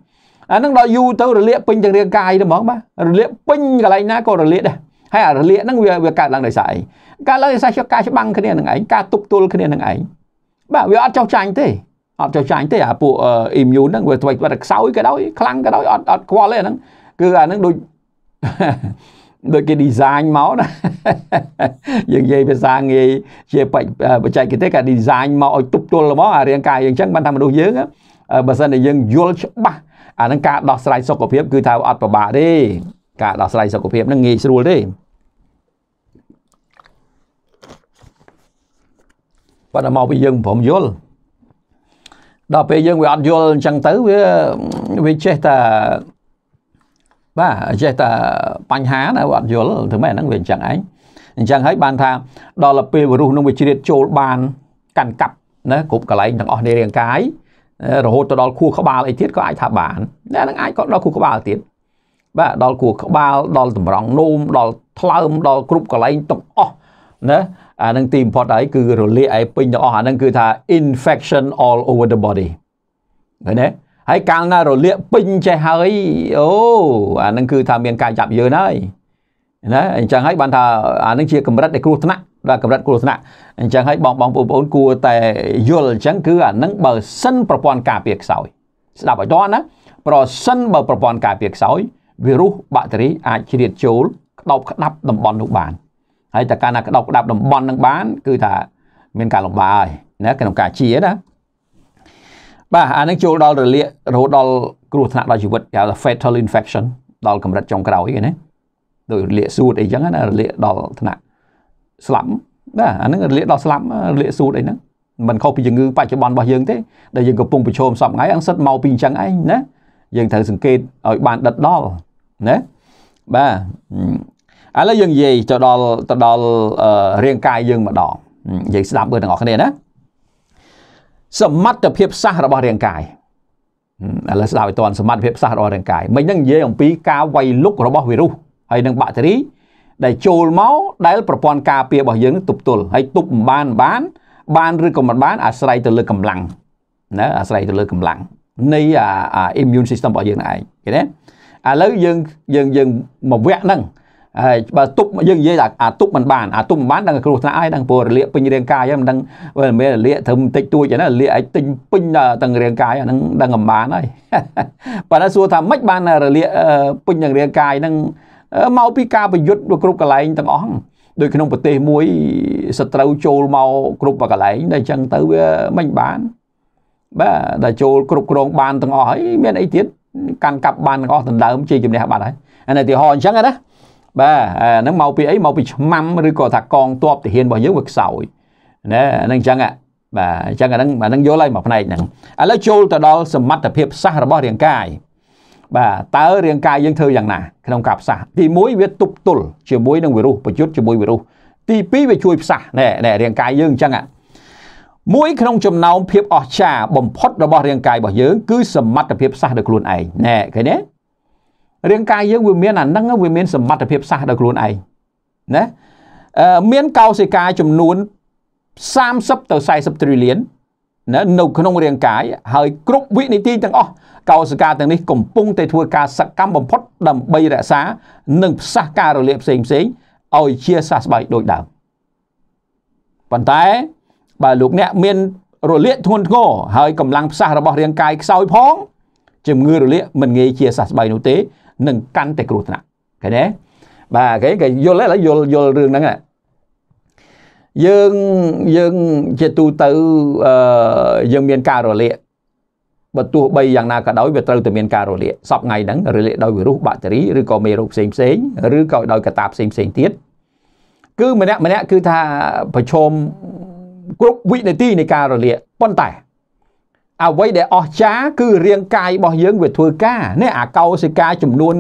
អានឹងដល់យូរទៅរលាកពេញទាំងរាងកាយទៅហ្មងបាទរលាកពេញកលែងណាក៏រលាកដែរហើយអារលាកហ្នឹងវាវាកើតឡើងដោយសារអីកើតឡើងដោយសារការច្បាំងគ្នានឹងឯងការទប់ទល់គ្នានឹងឯងបាទវាអត់ចោះចាញ់ទេអត់ចោះចាញ់ទេអាពួកអ៊ីមយូហ្នឹងវាថ្មីបាត់តែខ្សោយក៏ដោយខ្លាំងក៏ដោយអត់អត់ខ្វល់ទេអាហ្នឹងគឺអាហ្នឹងដូចដូចគេ design មកណាយើងនិយាយភាសាងាយជាបច្ចេកទេសគេ design មកឲ្យទប់ទល់ហ្មងអារាងកាយយើងអញ្ចឹងបានថាមនុស្សយើងបើសិនតែយើងយល់ច្បាស់អាហ្នឹងការដោះស្រាយសុខភាពគឺថាអត់ពិបាកទេ ការដោះស្រាយសុខភាពហ្នឹងងាយស្រួលទេប៉ុន្តែមកពីយើងព្រមយល់ដល់ពេលយើងវាអត់យល់អញ្ចឹងទៅវាវាចេះតែបាទចេះតែបញ្ហាណាវាអត់យល់ធ្វើម៉េចហ្នឹងវាអញ្ចឹងឯងអញ្ចឹងហើយបានថាដល់ទៅពេលវីរុសនឹងវាជ្រៀតចូលបានកាន់កាប់ណាគ្រប់កន្លែងទាំងអស់នៃរាងកាយរហូតទៅដល់ខួរក្បាលអីទៀតក៏អាចថាបានតែនឹងអាចក៏ដល់ខួរក្បាលទៀតបាទដល់ខួរក្បាលដល់តម្រង់នោមដល់ថ្លើមដល់គ្រប់កន្លែងទាំងអស់ណាអានឹងទីបំផុតហើយគឺរលាកឯពេញទាំងអស់អានឹងគឺថា infection all over the body ឃើញទេហើយកាលណារលាកពេញចេះហើយអូអានឹងគឺថាមានការចាប់យើងហើយណាអញ្ចឹងហើយបានថាអានឹងជាកម្រិតនៃគ្រោះថ្នាក់ដល់កម្រិតគ្រោះថ្នាក់អញ្ចឹងហើយបងបងបងប្អូនគួរតែយល់អញ្ចឹងគឺអានឹងបើសិនប្រព័ន្ធការពារខ្សោយស្ដាប់ឲ្យតណាប្រសិនបើប្រព័ន្ធការពារខ្សោយវីរុសបាក់តេរីអាចជ្រៀតចូលក្តោបក្តាប់តំបន់នោះបានហើយតែកាលណាក្តោបក្តាប់តំបន់នឹងបានគឺថាមានការលំបាកហើយណាក្នុងការជាណាបាទអានឹងចូលដល់រលាករហូតដល់គ្រោះថ្នាក់ដល់ជីវិតគេហៅថា fatal infection ដល់កម្រិតចុងក្រោយណាដោយរលាកសួតអីចឹងណារលាកដល់ថ្នាក់ស្លាប់បាទអានឹងរលាកដល់ស្លាប់រលាកសួតអីហ្នឹងមិនខុសពីជំងឺបច្ចុប្បន្នរបស់យើងទេដែលយើងកំពុងប្រឈមសពថ្ងៃអង្គសិតមកពីអញ្ចឹងឯងណាយើងត្រូវសង្កេតឲ្យបានដិតដល់ណាបាទឥឡូវយើងនិយាយទៅដល់ទៅដល់រាងកាយយើងម្ដងនិយាយស្ដាប់មើលទាំងអស់គ្នាណាសមត្ថភាពសាស្ត្ររបស់រាងកាយឥឡូវស្ដាប់ឲ្យតាន់សមត្ថភាពសាស្ត្ររបស់រាងកាយមិញហ្នឹងនិយាយអំពីការវាយលុករបស់វីរុសហើយនិងបាក់តេរី ដែលចូលមកដែលប្រព័ន្ធការពាររបស់យើងនឹងទប់ទល់ហើយទប់មិនបានបាន បានឬក៏មិនបាន អាស្រ័យទៅលើកម្លាំងណាអាស្រ័យទៅលើកម្លាំងនៃអា immune system របស់យើងឯងឃើញទេឥឡូវយើងយើងយើងមកវគ្គហ្នឹងហើយបើទប់យើងនិយាយថាអាទប់មិនបានអាទប់មិនបានដឹងគ្រោះថ្នាក់ហើយដឹងព្រោះរលាកពេញរាងកាយហ្នឹងមិនដឹងវាមានរលាកត្រឹមតិចតួចហ្នឹងរលាកឲ្យទិញពេញទាំងរាងកាយហ្នឹងដឹងអំបានហើយប៉ុន្តែសួរថាម៉េចបានរលាកពេញទាំងរាងកាយហ្នឹងមកពីការប្រយុទ្ធគ្រប់កន្លែងទាំងអស់ដោយក្នុងប្រទេសមួយសត្រូវចូលមកគ្រប់កន្លែងតែអញ្ចឹងទៅវាមិនបានបាទដល់ចូលគ្រប់គ្រងបានទាំងអស់ហើយមានអីទៀតកាន់កាប់បានទាំងអស់ដណ្ដើមជាជំនះបាត់ហើយអានេះឧទាហរណ៍អញ្ចឹងណាបាទអាហ្នឹងមកពីអីមកពីឆ្មាំឬក៏ថាកងទ័ពទាហានរបស់យើងវាខ្សោយណាហ្នឹងអញ្ចឹងបាទអញ្ចឹងអាហ្នឹងអាហ្នឹងយល់ហើយមួយផ្នែកហ្នឹងឥឡូវចូលទៅដល់សមត្ថភាពផ្សះរបស់រាងកាយបាទតើរាងកាយយើងធ្វើយ៉ាងណាក្នុងការផ្សះទី1វាទប់ទល់ជាមួយនឹងវីរុសប្រយុទ្ធជាមួយវីរុសទី2វាជួយផ្សះណែណែរាងកាយយើងអញ្ចឹងមួយក្នុងចំណោមភាពអស្ចារ្យបំផុតរបស់រាងកាយរបស់យើងគឺសមត្ថភាពផ្សះដោយខ្លួនឯងណែឃើញទេរាងកាយយើងវាមានអានឹងវាមានសមត្ថភាពសះដល់ខ្លួនឯងណាមានកោសិកាចំនួន30ទៅ40ត្រីលានណានៅ ក្នុងរាងកាយហើយ គ្រប់វិនិតិទាំងអស់កោសិកាទាំងនេះកំពុងតែធ្វើការសកម្មបំផុត ដើម្បីរក្សានិងផ្សះការរលាកផ្សេងផ្សេងឲ្យជាសះស្បើយដូចដើមប៉ុន្តែបើលោកអ្នកមាន រលាកធ្ងន់ធ្ងរហើយកម្លាំងផ្សះរបស់រាងកាយខ្សោយផងជំងឺរលាក មិនងាយជាសះស្បើយនោះទេនឹងកាន់តែគ្រោះថ្នាក់ឃើញទេបាទគេគេយល់ឥឡូវយល់យល់រឿងហ្នឹងយើងយើងជាទូទៅអឺយើងមានការរលាកបើទោះបីយ៉ាងណាក៏ដោយវាត្រូវតែមានការរលាកសពថ្ងៃហ្នឹង រលាកដោយវីរុសបាក់តេរីឬក៏មេរោគផ្សេងផ្សេងឬក៏ដោយកត្តាផ្សេងផ្សេងទៀតគឺម្នាក់ម្នាក់គឺថាប្រឈមគ្រប់វិនាទីនៃការរលាកប៉ុន្តែអ្វីដែលអស្ចារ្យគឺរាងកាយរបស់យើងវាធ្វើការនេះអាកោសិកាចំនួន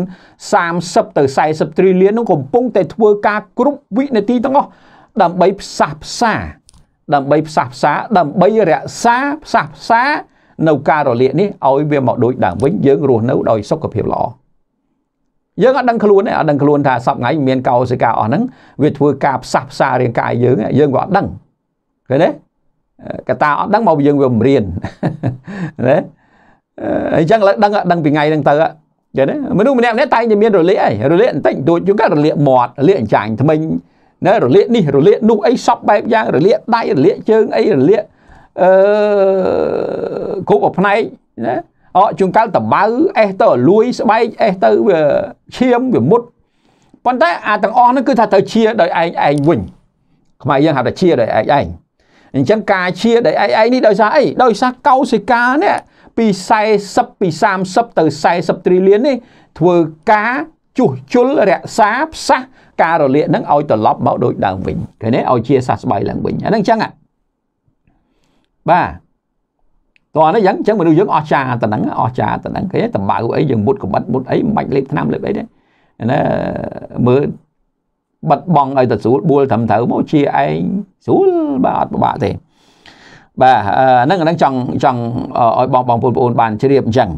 30ទៅ40ត្រីលាននោះកំពុងតែធ្វើការគ្រប់វិនាទីទាំងអស់ដើម្បីផ្សះផ្សា ដើម្បីផ្សះផ្សាដើម្បីរក្សាផ្សះផ្សា នៅការរលាកនេះឲ្យវាមកដូចដើមវិញយើងរស់នៅ ដោយ សុខភាពល្អយើងអត់ដឹងខ្លួនទេអត់ដឹងខ្លួនថាសប្ងៃមានកោសិកាអស់ហ្នឹងវាធ្វើការផ្សះផ្សារាងកាយយើងយើងក៏អត់ដឹងឃើញទេកតាអត់ដឹងមកយើងវាបំរៀនណាអញ្ចឹងឡើងដឹងដឹងពីថ្ងៃហ្នឹងទៅចឹងមនុស្សម្នាក់ម្នាក់តែងតែមានរលាកអីរលាកបន្តិចទួចជួនកាលរលាកមាត់រលាកអញ្ចាញថ្មិញណារលាកនេះរលាកនោះអីសពបែបយ៉ាងរលាកដៃរលាកជើងអីរលាកអឺគ្រប់អផ្នែកណាអកជួនកាលតបៅអេះទៅលួយស្បែកអេះទៅវាឈាមវាមុតប៉ុន្តែ អាទាំងអស់ហ្នឹងគឺថាត្រូវជាដោយឯងឯងវិញខ្មែរយើងហៅថាជាដោយឯងឯងអញ្ចឹងការឈាដោយឯងនេះដោយសារអីដោយសារកោសិកានេះពី40ពី30ទៅ40ត្រីលាននេះធ្វើការជួសជុលរក្សាផ្សះការរលាកនឹងឲ្យត្រឡប់មកដូចដើមវិញឃើញទេឲ្យជាសះស្បើយឡើងវិញអាហ្នឹងអញ្ចឹងបាទតោះអានេះយ៉ាងអញ្ចឹងមនុស្សយើងអស់ចាតហ្នឹងអស់ចាតហ្នឹងឃើញទេតំបៅអីយើងមុតកំបិតមុតអីមិនបាច់លេបថ្នាំលេបអីទេណាមើលបិទបង់ឲ្យទៅស្រួលបួលត្រឹមត្រូវមកជាឯងស្រួលបាទអត់ពិបាកទេបាទហ្នឹងហ្នឹងចង់ចង់ឲ្យបងបងបងប្អូនបានជ្រាបអញ្ចឹង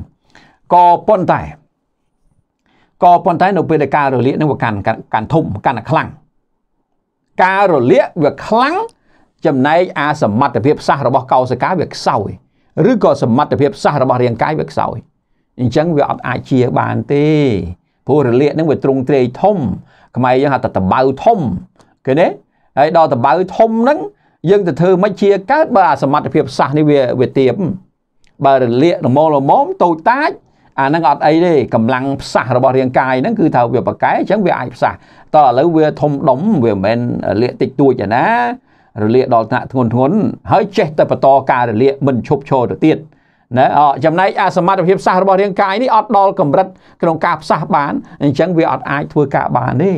ក៏ប៉ុន្តែក៏ប៉ុន្តែនៅពេលដែលការរលាកនឹងវាកាន់កាន់ធំកាន់តែខ្លាំងការរលាកវាខ្លាំងចំណែកអាសមត្ថភាពសាសរបស់កោសិកាវាខ្សោយឬក៏សមត្ថភាពសាសរបស់រាងកាយវាខ្សោយអញ្ចឹងវាអត់អាចជាបានទេព្រោះរលាកនឹងវាទ្រង់ទ្រាយធំខ្មែរយើងហៅថាតបៅធំគេណាហើយដល់តបៅធំហ្នឹងយើងទៅធ្វើមិនជាកើតបើអាសមត្ថភាពសាសនេះវាវាទៀបបើរលាករមលរមមតូចតាចអាហ្នឹងអត់អីទេកម្លាំងផ្សះរបស់រាងកាយហ្នឹងគឺថាវាប្រកែអញ្ចឹងវាអាចផ្សះតោះឥឡូវវា ធំដុំវាមិនមែនលាកតិចតួចឯណារលាកដល់ថ្នាក់ធ្ងន់ធ្ងន់ហើយចេះតែបន្តការរលាកមិនឈប់ឈរទៅទៀតណាចំណែកអសមត្ថភាពសាស្ត្ររបស់រាងកាយនេះអត់ដល់កម្រិតក្នុងការផ្សះបានអញ្ចឹងវាអត់អាចធ្វើការបានទេ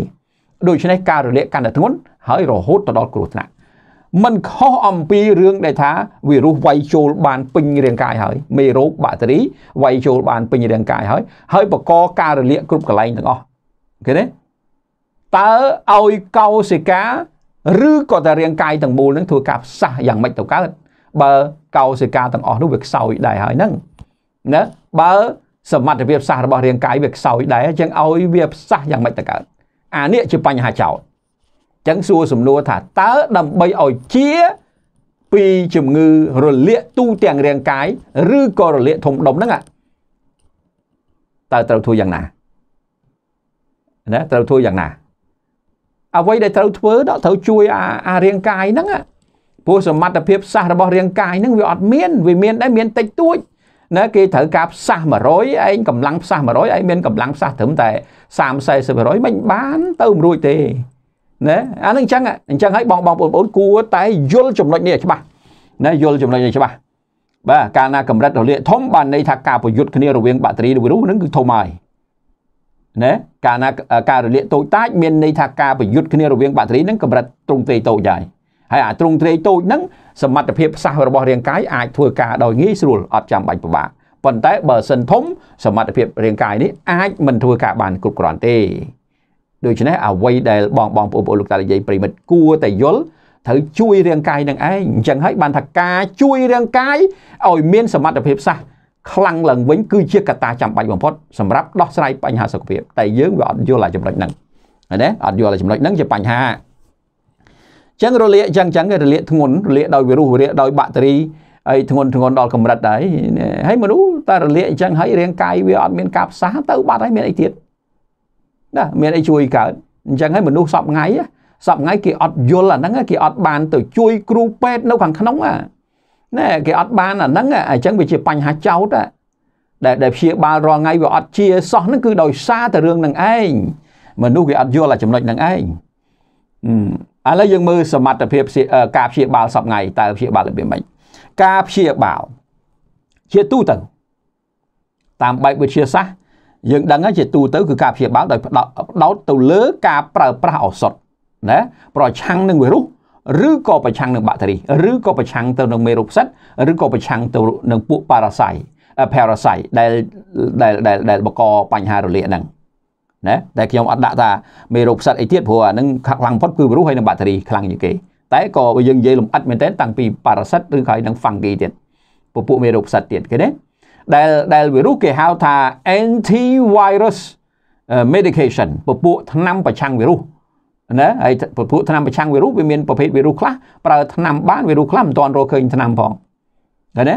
ដូច្នេះការរលាកកាន់តែធ្ងន់ហើយរហូតទៅដល់គ្រោះថ្នាក់มันខុសអំពីរឿងដែលថាវីរុសវាយចូលបានពេញរាងកាយហើយមេរោគបាក់តេរីវាយចូលបានពេញរាងកាយហើយ ហើយបង្កការរលាកគ្រប់កន្លែងទាំងអស់ឃើញទេតើឲ្យកោសិកាឬក៏តែរាងកាយទាំងមូលនឹងធ្វើការផ្សះយ៉ាងម៉េចទៅកើតបើកោសិកាទាំងអស់នោះវាខ្សោយដែរហើយហ្នឹងណាបើសមត្ថភាពសាស្ត្ររបស់រាងកាយវាខ្សោយដែរអញ្ចឹងឲ្យវាផ្សះយ៉ាងម៉េចទៅកើតអានេះជាបញ្ហាចោតអញ្ចឹងសួរសំណួរថាតើដើម្បីឲ្យជាពីជំងឺរលាកទូទាំងរាងកាយឬក៏រលាកធំដុំហ្នឹងតើត្រូវធ្វើយ៉ាងណាណាត្រូវធ្វើយ៉ាងណា អ្វីដែលត្រូវធ្វើដល់ត្រូវជួយអារាងកាយហ្នឹងព្រោះសមត្ថភាពសាសរបស់រាងកាយហ្នឹងវាអត់មានវាមានតែមានតិចតួចណាគេត្រូវការផ្សះ100ឯងកម្លាំងផ្សះ100ឯងមានកម្លាំងផ្សះត្រឹមតែ30 40%មិនបានទៅមិនរួចទេណាអានឹងអញ្ចឹងអញ្ចឹងហើយបងបងប្អូនគួរតែយល់ចំណុចនេះច្បាស់ណាយល់ចំណុចនេះច្បាស់បាទកាលណាកម្រិតរលាកធំបានន័យថាការប្រយុទ្ធគ្នារវាងបាក់តេរីនិងវីរុសនឹងគឺធំហើយណាកាលណាការរលាកតូចតាចមានន័យថាការប្រយុទ្ធគ្នារវាងបាក់តេរីនឹងកម្រិតទ្រង់ទ្រាយតូចដែរហើយអាទ្រង់ទ្រាយតូចហ្នឹងសមត្ថភាពផ្សះរបស់រាងកាយអាចធ្វើការដោយងាយស្រួលអត់ចាំបាច់ពិបាកប៉ុន្តែបើសិនធំសមត្ថភាពរាងកាយនេះអាចមិនធ្វើការបានគ្រប់គ្រាន់ទេដូច្នេះអ្វីដែលបងបងប្អូនលោកតានិយាយប្រិមិត្តគួរតែយល់ត្រូវជួយរាងកាយនឹងឯងអញ្ចឹងហើយបានថាការជួយរាងកាយឲ្យមាន សមត្ថភាពសះខ្លាំងឡើងវិញគឺជាកត្តាចាំបាច់បំផុតសម្រាប់ដោះស្រាយបញ្ហាសុខភាពតែយើងវាអត់យល់អាចំណុចហ្នឹងណាអត់យល់អាចំណុចហ្នឹងជាបញ្ហាចឹងរលាកចឹងចឹងរលាកធ្ងន់រលាកដោយវីរុសរលាកដោយបាក់តេរីហើយធ្ងន់ធ្ងរដល់កម្រិតហើយហើយមនុស្សតែរលាកចឹងហើយរាងកាយវាអត់មានការផ្សះទៅបាត់ហើយមានអីទៀតណាមានអីជួយកើតអញ្ចឹងហើយមនុស្សសពថ្ងៃសពថ្ងៃគេអត់យល់អាហ្នឹងគេអត់បានទៅជួយគ្រូពេទ្យនៅខាងក្នុងណែគេអត់បានអាហ្នឹងអញ្ចឹងវាជាបញ្ហាចោតដែលដែលព្យាបាលរាល់ថ្ងៃវាអត់ជាសោះហ្នឹងគឺដោយសារតែរឿងហ្នឹងឯងមនុស្សគេអត់យល់អាចំណុចហ្នឹងឯងឥឡូវយើងមើលសមត្ថភាពការព្យាបាលសពថ្ងៃតើព្យាបាលរបៀបម៉េចការព្យាបាលជាទូទៅតាមបែបវិទ្យាសាស្ត្រយើងដឹងហើយជាទូទៅគឺការព្យាបាលដោយផ្ដោតទៅលើ ការប្រើប្រាស់ឱសថណាប្រឆាំងនឹងវីរុសឬក៏ប្រឆាំងនឹងបាក់តេរីឬក៏ប្រឆាំងទៅនឹងមេរោគផ្សិតឬក៏ប្រឆាំងទៅនឹងពួកប៉ារ៉ាសៃ parasite ដែលដែលដែលបង្កបញ្ហារលាកហ្នឹងណាតែខ្ញុំអត់ដាក់ថាមេរោគផ្សិតអីទៀតព្រោះអានឹងខ្លាំងបំផុតគឺវីរុសហើយនឹងបាក់តេរីខ្លាំងជាងគេ តែក៏បើយើងនិយាយលំអិតមែនតើតាំងពីប៉ារ៉ាស៊ីតឬក៏នឹងហ្វាំងគីទៀតពពួកមេរោគផ្សិតទៀតគេណាដែលដែលវីរុសគេហៅថា anti virus medication ពពួកថ្នាំប្រឆាំងវីរុសណាហើយពពួកថ្នាំប្រឆាំងវីរុសវាមានប្រភេទវីរុសខ្លះប្រើថ្នាំបានវីរុសខ្លះមិនទាន់រកឃើញថ្នាំផងឃើញទេ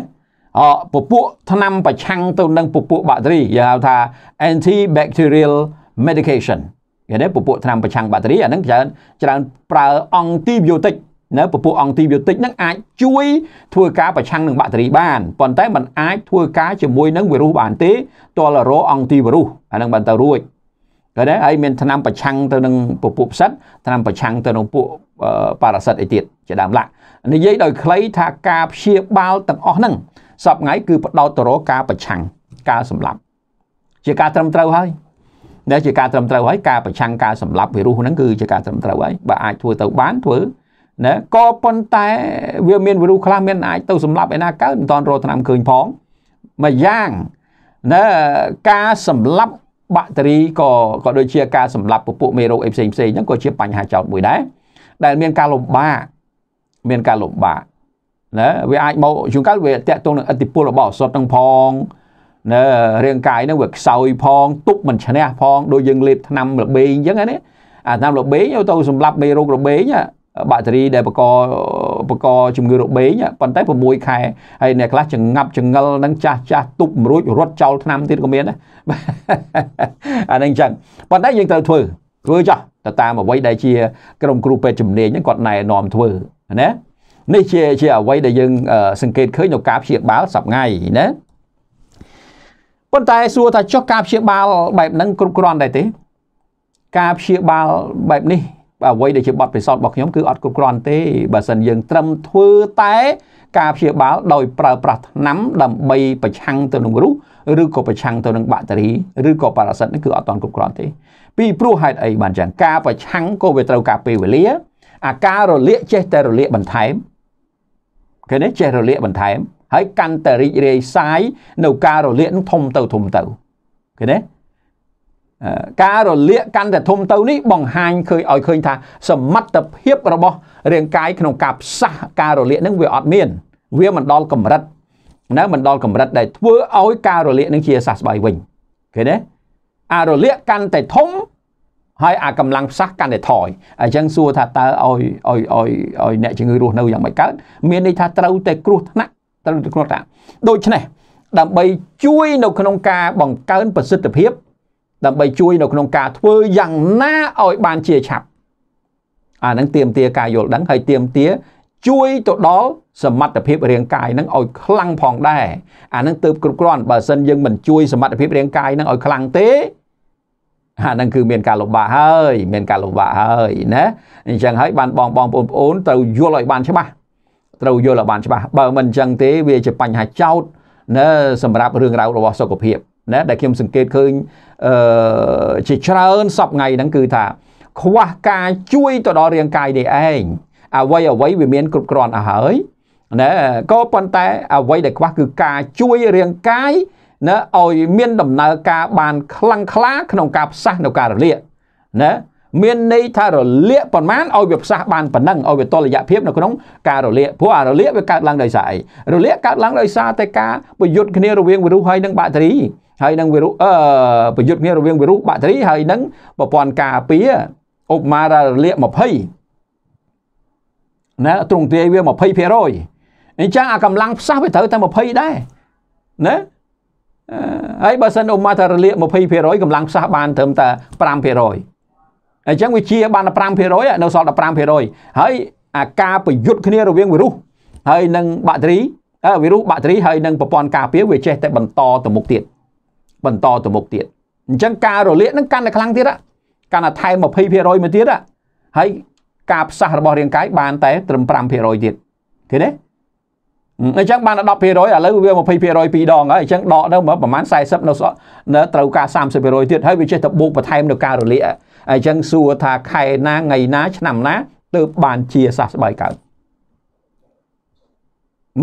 អពពួកថ្នាំប្រឆាំងទៅនឹងពពួកបាក់តេរីគេហៅថា anti bacterial medication គេនេះពពួកថ្នាំប្រឆាំងបាក់តេរីអាហ្នឹងច្រើនច្រើនប្រើអង់ទីប៊ីយោទិកនៅពពួកអង់ទីប៊ីយោទិកនឹងអាចជួយធ្វើការប្រឆាំងនឹងបាក់តេរីបានប៉ុន្តែมันអាចធ្វើការជាមួយនឹងវីរុសបានទេតលរោអង់ទីវីរុសអាហ្នឹងបានទៅរួចក៏ដែរហើយមានថ្នាំប្រឆាំងទៅនឹងពពួកផ្សិតថ្នាំប្រឆាំងទៅនឹងពួកប៉ារ៉ាសិតអីទៀតជាដើមឡាក់និយាយដោយខ្លី ថាការព្យាបាលទាំងអស់ហ្នឹងសពថ្ងៃគឺផ្ដោតទៅរកការប្រឆាំងការសម្លាប់ជាការត្រឹមត្រូវហើយដែលជាការត្រឹមត្រូវហើយការប្រឆាំងការសម្លាប់វីរុសហ្នឹងគឺជាការត្រឹមត្រូវហើយបើអាចធ្វើទៅបានធ្វើណាក៏ប៉ុន្តែវាមានវីរុសខ្លះមានអាចទៅសម្លាប់ឯណាកើតមិនតន់រកឆ្នាំឃើញផងមួយយ៉ាងណាការសម្លាប់បាក់តេរីក៏ក៏ដូចជាការសម្លាប់ពពួកមេរោគអីផ្សេងផ្សេងហ្នឹងក៏ជាបញ្ហាចោតមួយដែរដែលមានការលំបាកមានការលំបាកណាវាអាចមកជួនកាលវាតាក់ទងនឹងអតិពលរបស់ឱសថនឹងផងណារាងកាយហ្នឹងវាខ្សោយផងទុបមិនឈ្នះផងដូចយើងលេបថ្នាំរបេងអញ្ចឹងណាអាថ្នាំរបេងយកទៅសម្រាប់មេរោគរបេងបាក់តេរីដែលបកបកជំងឺរបេងប៉ុន្តែ6ខែហើយអ្នកខ្លះចងាប់ចងិលនឹងចាស់ចាស់ទុបមិនរួចរត់ចោលថ្នាំទៀតក៏មានអានឹងអញ្ចឹងប៉ុន្តែយើងត្រូវធ្វើធ្វើចោះទៅតាមអ្វីដែលជាក្រុមគ្រូពេទ្យជំនាញហ្នឹងគាត់ណែនាំធ្វើណានេះជាជាអ្វីដែលយើង សង្កេតឃើញនៅការព្យាបាលសប្ងៃណាប៉ុន្តែសួរថាចុះការព្យាបាលបែបហ្នឹងគ្រប់គ្រាន់ដែរទេការព្យាបាលបែបនេះអ្វីដែលជាបទពិសោធន៍របស់ខ្ញុំគឺអត់គ្រប់គ្រាន់ទេបើសិនយើងត្រឹមធ្វើតែ ការព្យាបាលដោយប្រើប្រាស់ថ្នាំ ដើម្បីប្រឆាំងទៅនឹងរោគឬក៏ប្រឆាំងទៅនឹងបាក់តេរីឬក៏ប៉ារ៉ាសិតនេះគឺអត់ទាន់គ្រប់គ្រាន់ទេ ពីព្រោះហេតុអីបានចឹងការប្រឆាំងក៏វាត្រូវការពេលវេលា អាការរលាក ចេះតែរលាកបន្ថែមឃើញទេចេះរលាកបន្ថែមហើយកាន់តែរីករាយសាយនៅការរលាកនោះធំទៅធំទៅឃើញទេការរលាកកាន់តែធំទៅនេះបង្ហាញឃើញឲ្យឃើញថា សមត្ថភាពរបស់រាងកាយក្នុងការផ្សះការរលាកនឹងវាអត់មាន វាមិនដល់កម្រិតនៅមិនដល់កម្រិតដែលធ្វើឲ្យការរលាកនឹងជាសះស្បើយវិញឃើញទេអារលាកកាន់តែធំហើយអាកម្លាំងផ្សះកាន់តែថយអញ្ចឹងសួរថាតើឲ្យឲ្យឲ្យឲ្យអ្នកជំងឺរស់នៅយ៉ាងម៉េចកើតមានន័យថាត្រូវតែគ្រោះថ្នាក់ត្រូវគ្រោះថ្នាក់ដូច្នេះដើម្បីជួយ នៅក្នុងការបង្កើនប្រសិទ្ធភាព ដើម្បីជួយនៅក្នុងការធ្វើយ៉ាងណាឲ្យបានជាឆាប់អានឹងទៀមទាការយល់ដឹងហើយទៀមទាជួយទៅដល់សមត្ថភាពរាងកាយនឹងឲ្យខ្លាំងផងដែរអានឹងទៅគ្រប់គ្រាន់បើសិនយើងមិនជួយ សមត្ថភាពរាងកាយនឹងឲ្យខ្លាំងទេ អានឹងគឺមានការលំបាកហើយ មានការលំបាកហើយណាអញ្ចឹងហើយបានបងបងប្អូនត្រូវយល់ឲ្យបានច្បាស់ត្រូវយល់ឲ្យបានច្បាស់បើមិនអញ្ចឹងទេ វាជាបញ្ហាចោតណាសម្រាប់រឿងរ៉ាវរបស់សុខភាពណាដែលខ្ញុំសង្កេតឃើញអឺជាច្រើនសពថ្ងៃហ្នឹងគឺថា ខ្វះការជួយទៅដល់រាងកាយនេះឯងអ្វីអ្វីវាមានគ្រប់គ្រាន់អស់ហើយណាក៏ប៉ុន្តែអ្វីដែលខ្វះគឺការជួយរាងកាយណាឲ្យមានដំណើរការបានខ្លាំងក្លា ក្នុងការផ្សះនៅការរលាកណាមានន័យថារលាកប្រមាណឲ្យវាផ្សះបានប៉ុណ្ណឹងឲ្យវាតលរយៈភាពនៅក្នុងការរលាកព្រោះអារលាកវាកើតឡើងដោយសារអីរលាកកើតឡើងដោយសារតែការប្រយុទ្ធគ្នារវាងវីរុសហើយនិងបាក់តេរីហើយនឹងវីរុសអឺប្រយុទ្ធគ្នារវាងវីរុសបាក់តេរីហើយនឹងប្រព័ន្ធការពារឧបមារលាក20ណាទ្រង់ទ្រាយវា20%អញ្ចឹងអាកម្លាំងផ្សះវាត្រូវតែ20ដែរណាហើយបើសិនឧបមាថារលាក20%កម្លាំងផ្សះបានត្រឹមតែ5%អញ្ចឹងវាជាបាន15%នៅសល់15%ហើយអាការប្រយុទ្ធគ្នារវាងវីរុសហើយនិងបាក់តេរីវីរុសបាក់តេរីហើយនិងប្រព័ន្ធការពារវាចេះតែបន្តទៅមុខទៀតបន្តទៅមុខទៀតអញ្ចឹងការរលាកនឹងកាន់តែខ្លាំងទៀតកាន់តែថែម20%មកទៀតហើយការផ្សះរបស់រាងកាយបានតែត្រឹម5%ទៀតឃើញទេអញ្ចឹងបានដល់10%ឥឡូវវា20%ពីរដងហើយអញ្ចឹងដកទៅប្រហែល40នៅនៅត្រូវការ30%ទៀតហើយវាចេះតែបូកបន្ថែមនៅការរលាកអញ្ចឹងសួរថាខែណាថ្ងៃណា ឆ្នាំណាទើបបានជាសះស្បើយកើត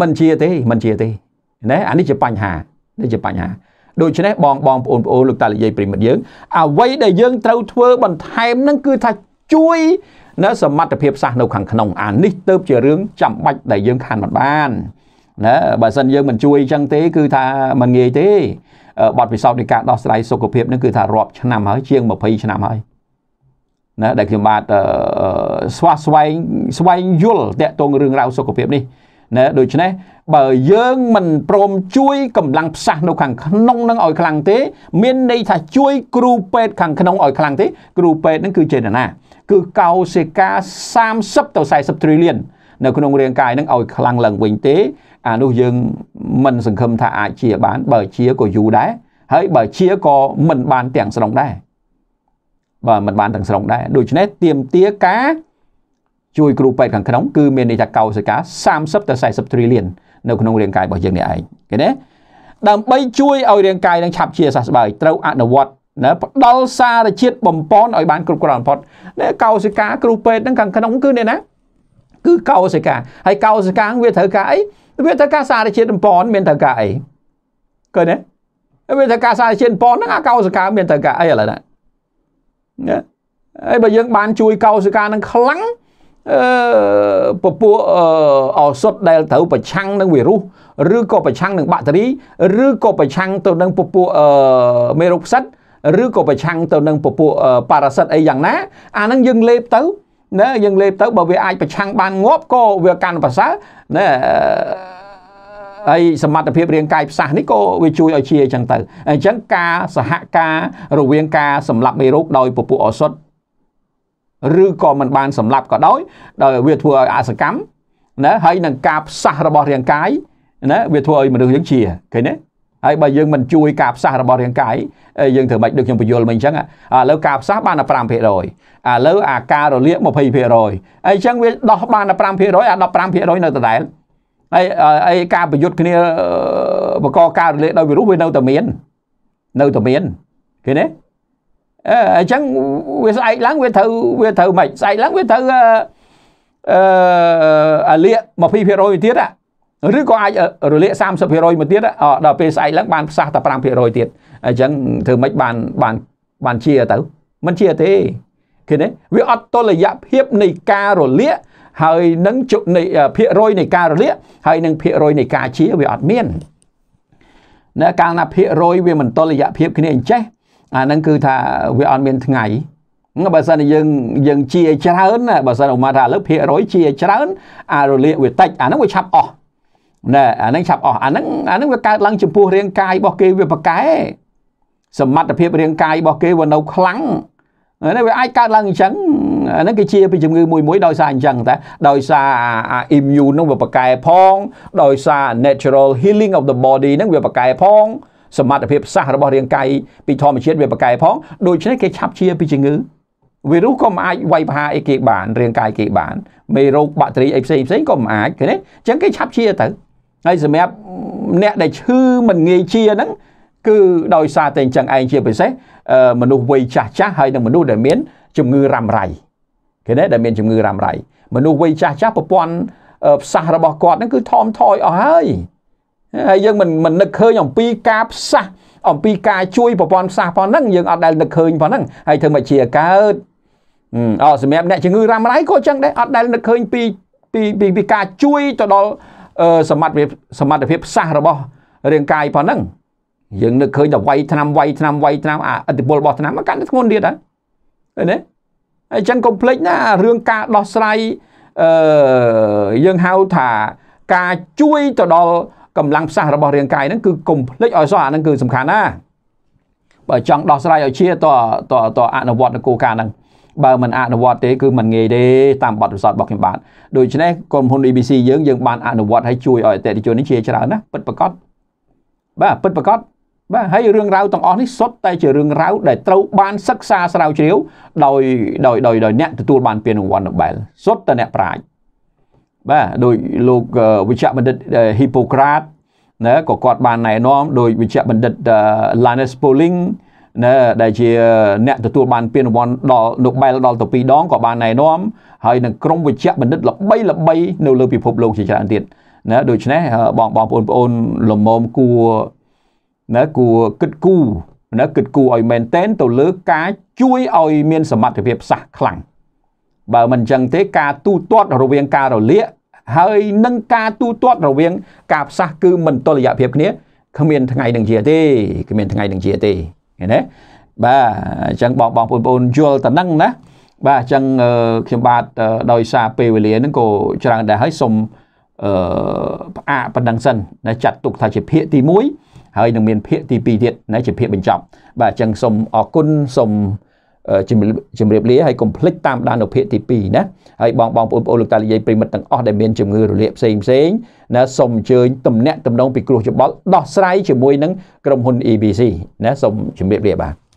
មិនជាទេមិនជាទេណាអានេះជាបញ្ហានេះជាបញ្ហា ដូច្នេះបងបងប្អូនប្អូនលោកតានិយាយប្រិមិត្តយើង អ្វីដែលយើងត្រូវធ្វើបន្ថែមនឹងគឺថាជួយនៅសមត្ថភាពសាសនៅខាងក្នុងអានេះទៅជារឿងចាំបាច់ដែលយើងខានមិនបានណាបើសិនយើងមិនជួយអញ្ចឹងទេ គឺថាมันងាយទេបទពិសោធន៍នៃការដោះស្រាយសុខភាពនឹងគឺ ថារាប់ឆ្នាំហើយជាង20ឆ្នាំហើយណាដែលខ្ញុំបាទស្វាស្វែងស្វែងយល់តាក់ទងរឿងរ៉ាវសុខភាពនេះណាដូច្នេះបើយើងមិនព្រមជួយកម្លាំងផ្សះនៅខាងក្នុងនឹងឲ្យខ្លាំងទេមានន័យថាជួយគ្រូពេទ្យខាងក្នុងឲ្យខ្លាំងទេ គ្រូពេទ្យនឹងគឺចេតនាគឺកោសិកា30ទៅ40ត្រីលាននៅក្នុងរាងកាយនឹងឲ្យខ្លាំងឡើងវិញទេអានោះយើងមិនសង្ឃឹមថាអាចជាបាន បើជាក៏យូរដែរហើយបើជាក៏មិនបានទាំងស្រុងដែរបាទមិនបានទាំងស្រុងដែរដូច្នេះទៀមទាការជួយគ្រូពេទ្យខាងក្នុងគឺមានន័យថាកោសិកា30ទៅ40ត្រីលាននៅ ក្នុងរាងកាយរបស់យើងនេះឯងឃើញទេដើម្បីជួយឲ្យរាងកាយនឹងឆាប់ជាសះស្បើយត្រូវអនុវត្តណាផ្ដល់សារជាតិបំពន់ឲ្យបាន គ្រប់គ្រាន់បំផុតណាកោសិកាគ្រូពេទ្យហ្នឹងខាងក្នុងគឺនេះណាគឺកោសិកាហើយកោសិកាវាត្រូវការអីវាត្រូវការសារជាតិបំពន់មានត្រូវការអីឃើញទេវាត្រូវការសារជាតិបំពន់ហ្នឹងអាកោសិកាមានត្រូវការអីឥឡូវណាណាហើយបើយើងបានជួយកោសិកានឹងខ្លាំងអឺពពួកអសុតដែលត្រូវប្រឆាំងនឹងវីរុសឬក៏ប្រឆាំងនឹងបាក់តេរីឬក៏ប្រឆាំងទៅនឹងពពួកអឺមេរោគផ្សិតឬក៏ប្រឆាំងទៅនឹងពពួកប៉ារ៉ាសិតអីយ៉ាងណាអាហ្នឹងយើងលេបទៅណាយើងលេបទៅបើវាអាចប្រឆាំងបានងាប់ក៏វាកាន់ប្រសើរណាហើយសមត្ថភាពរាងកាយផ្សះនេះក៏វាជួយឲ្យជាអញ្ចឹងទៅអញ្ចឹងការសហការរវាងការសម្លាប់មេរោគដោយពពុះឱសថឬក៏មិនបានសម្លាប់ក៏ដោយដោយវាធ្វើឲ្យអសកម្មណាហើយ នឹងការផ្សះរបស់រាងកាយណាវាធ្វើឲ្យមនុស្សយើងជាឃើញទេហើយបើយើងមិនជួយការផ្សះរបស់រាងកាយយើងធ្វើមិនដូចខ្ញុំបញ្យល់មិញអញ្ចឹងឥឡូវការផ្សះបាន15%ឥឡូវអាការរលាក20%ហើយអញ្ចឹងវាដោះបាន15%អា15%នៅដដែលហើយអីការប្រយុទ្ធគ្នាបកការរលាកដោយវីរុសវានៅតែមាននៅតែមានឃើញទេអញ្ចឹងវាស្អែកឡើងវាត្រូវវាត្រូវមិនស្អែកឡើងវាត្រូវអឺអាលៀក20%ទៀតអាឬក៏អាចរលាក30%មកទៀតដល់ពេលស្អែកឡើងបានផ្សះតែ5%ទៀតអញ្ចឹងធ្វើម៉េចបានបានបានជាទៅមិនជាទេឃើញទេវាអត់តុល្យភាពនៃការរលាក ហើយនឹងជនៃភាគរយនៃការរលាកហើយនឹងភាគរយនៃការជាវាអត់មានណាកាលណាភាគរយវាមិនតុល្យភាពគ្នាអញ្ចេះអានឹងគឺថាវាអត់មានថ្ងៃបើសិនយើងយើងជាច្រើនបើសិនអូម៉ាថាឥឡូវភាគរយជាច្រើនអារលាកវាតិចអានឹងវាឆាប់អស់ណែអានឹងឆាប់អស់អានឹងអានឹងវាកើតឡើងចំពោះរាងកាយរបស់គេវាប្រកែសមត្ថភាពរាងកាយរបស់គេវានៅ ខ្លាំងហ្នឹងវាអាចកើតឡើងអញ្ចឹងអាហ្នឹងគេជាពីជំងឺមួយមួយដោយសារអញ្ចឹងតែដោយសារអា immune ហ្នឹងវាប្រកែផងដោយសារ natural healing of the body ហ្នឹងវាប្រកែផង សមត្ថភាពសាសរបស់រាងកាយពីធម្មជាតិវាប្រកែផងដូច្នេះគេឆាប់ជាពីជំងឺវីរុសក៏មិនអាចវាយប្រហារអីគេ បានរាងកាយគេបាន មេរោគបាក់តេរីអីផ្សេងផ្សេងក៏មិនអាចឃើញទេអញ្ចឹងគេឆាប់ជាទៅហើយសម្រាប់អ្នកដែលឈឺមិនងាយជាហ្នឹងគឺដោយសារតែអញ្ចឹងឯងជាពិសេសមនុស្សវ័យចាស់ចាស់ហើយនិងមនុស្សដែលមាន ជំងឺរ៉ាំរ៉ៃឃើញទេដែលមានជំងឺរ៉ាំរ៉ៃមនុស្សវ័យចាស់ចាស់ប្រព័ន្ធផ្សះរបស់គាត់ហ្នឹងគឺថមថយអស់ហើយហើយយើងមិនមិននឹកឃើញអំពីការផ្សះអំពីការជួយប្រព័ន្ធផ្សះប៉ុណ្ណឹងយើងអត់ដែលនឹកឃើញប៉ុណ្ណឹងហើយធ្វើមកជាកើតអូសម្រាប់អ្នកជំងឺរ៉ាំរ៉ៃក៏ចឹងដែរអត់ដែលនឹកឃើញពីពីពីការជួយទៅដល់សមត្ថភាពសមត្ថភាពសាសរបស់រាងកាយប៉ុណ្ណឹងយើងនឹកឃើញតែវាយឆ្នាំវាយឆ្នាំវាយឆ្នាំអាឥទ្ធិពលរបស់ឆ្នាំមកកាន់តែធ្ងន់ទៀតហ៎ឃើញទេអញ្ចឹងកុំភ្លេចណារឿងការដោះស្រាយអឺយើងហៅថា ការជួយទៅដល់កម្លាំងផ្សះរបស់រាងកាយហ្នឹងគឺកុំភ្លេចឲ្យសោះអាហ្នឹងគឺសំខាន់ណាបើចង់ដោះស្រាយឲ្យជាតតតអនុវត្តនគរការហ្នឹងបើមិនអនុវត្តទេគឺមិនងាយទេតាមបទពិសោធន៍របស់ខ្ញុំបាទដូច្នេះក្រុមហ៊ុន ABC យើងយើងបានអនុវត្តហើយជួយឲ្យអតិថិជននេះជាច្រើនណាពិតប្រាកដបាទពិតប្រាកដបាទហើយរឿងរ៉ាវទាំងអស់នេះសុទ្ធតែជារឿងរ៉ាវដែលត្រូវបានសិក្សាស្រាវជ្រាវដោយដោយដោយដោយអ្នកទទួលបាន ពានរង្វាន់ Nobel សុទ្ធតែអ្នកប្រាជ្ញបាទដោយលោកវិជ្ជបណ្ឌិត Hippocrates ណាក៏គាត់បានណែនាំដោយវិជ្ជបណ្ឌិត Linus Pauling ណាដែលជា អ្នកទទួលបានពានរង្វាន់ដល់ Nobel ដល់ទៅ2ដងក៏បានណែនាំហើយនឹងក្រុមវិជ្ជបណ្ឌិតល្បីល្បីនៅលើពិភពលោកជាច្រើនទៀតណាដូច្នេះបងបងប្អូនលំមមគួរណាគួរគិតគូរណាគិតគូរឲ្យមែនតែនទៅលើការជួយឲ្យមានសមត្ថភាពផ្សះខ្លាំងបើមិនអញ្ចឹងទេការទូទាត់រវាងការរលាក ហើយនឹងការទូទាត់រវាង ការផ្សះគឺមិនតុល្យភាពគ្នាគ្មានថ្ងៃនឹងជាទេគ្មានថ្ងៃនឹងជាទេឃើញទេបាទអញ្ចឹងបងបងបងប្អូនយល់តំណឹងណាបាទអញ្ចឹងខ្ញុំបាទដោយសារពេលវេលាហ្នឹងក៏ច្រើនដែរហើយសូមអឺផ្អាកប៉ុណ្ណឹងសិនណាចាត់ទុកថាជាភាកទី1ហើយនឹងមានភាកទី2ទៀតណាជាភាកបញ្ចប់បាទអញ្ចឹងសូមអរគុណសូមជំរាបលាហើយកុំភ្លេចតាមដាននៅភាគទី2ណាហើយបងបងប្អូនប្អូនលោកតាលាយប្រិមិត្តទាំងអស់ដែលមានជំងឺរលាកផ្សេងផ្សេងណាសូមអញ្ជើញតំណាក់តំណងពីគ្រោះច្បល់ដោះស្រាយជាមួយនឹងក្រុមហ៊ុន EBC ណាសូមជំរាបលាបាទ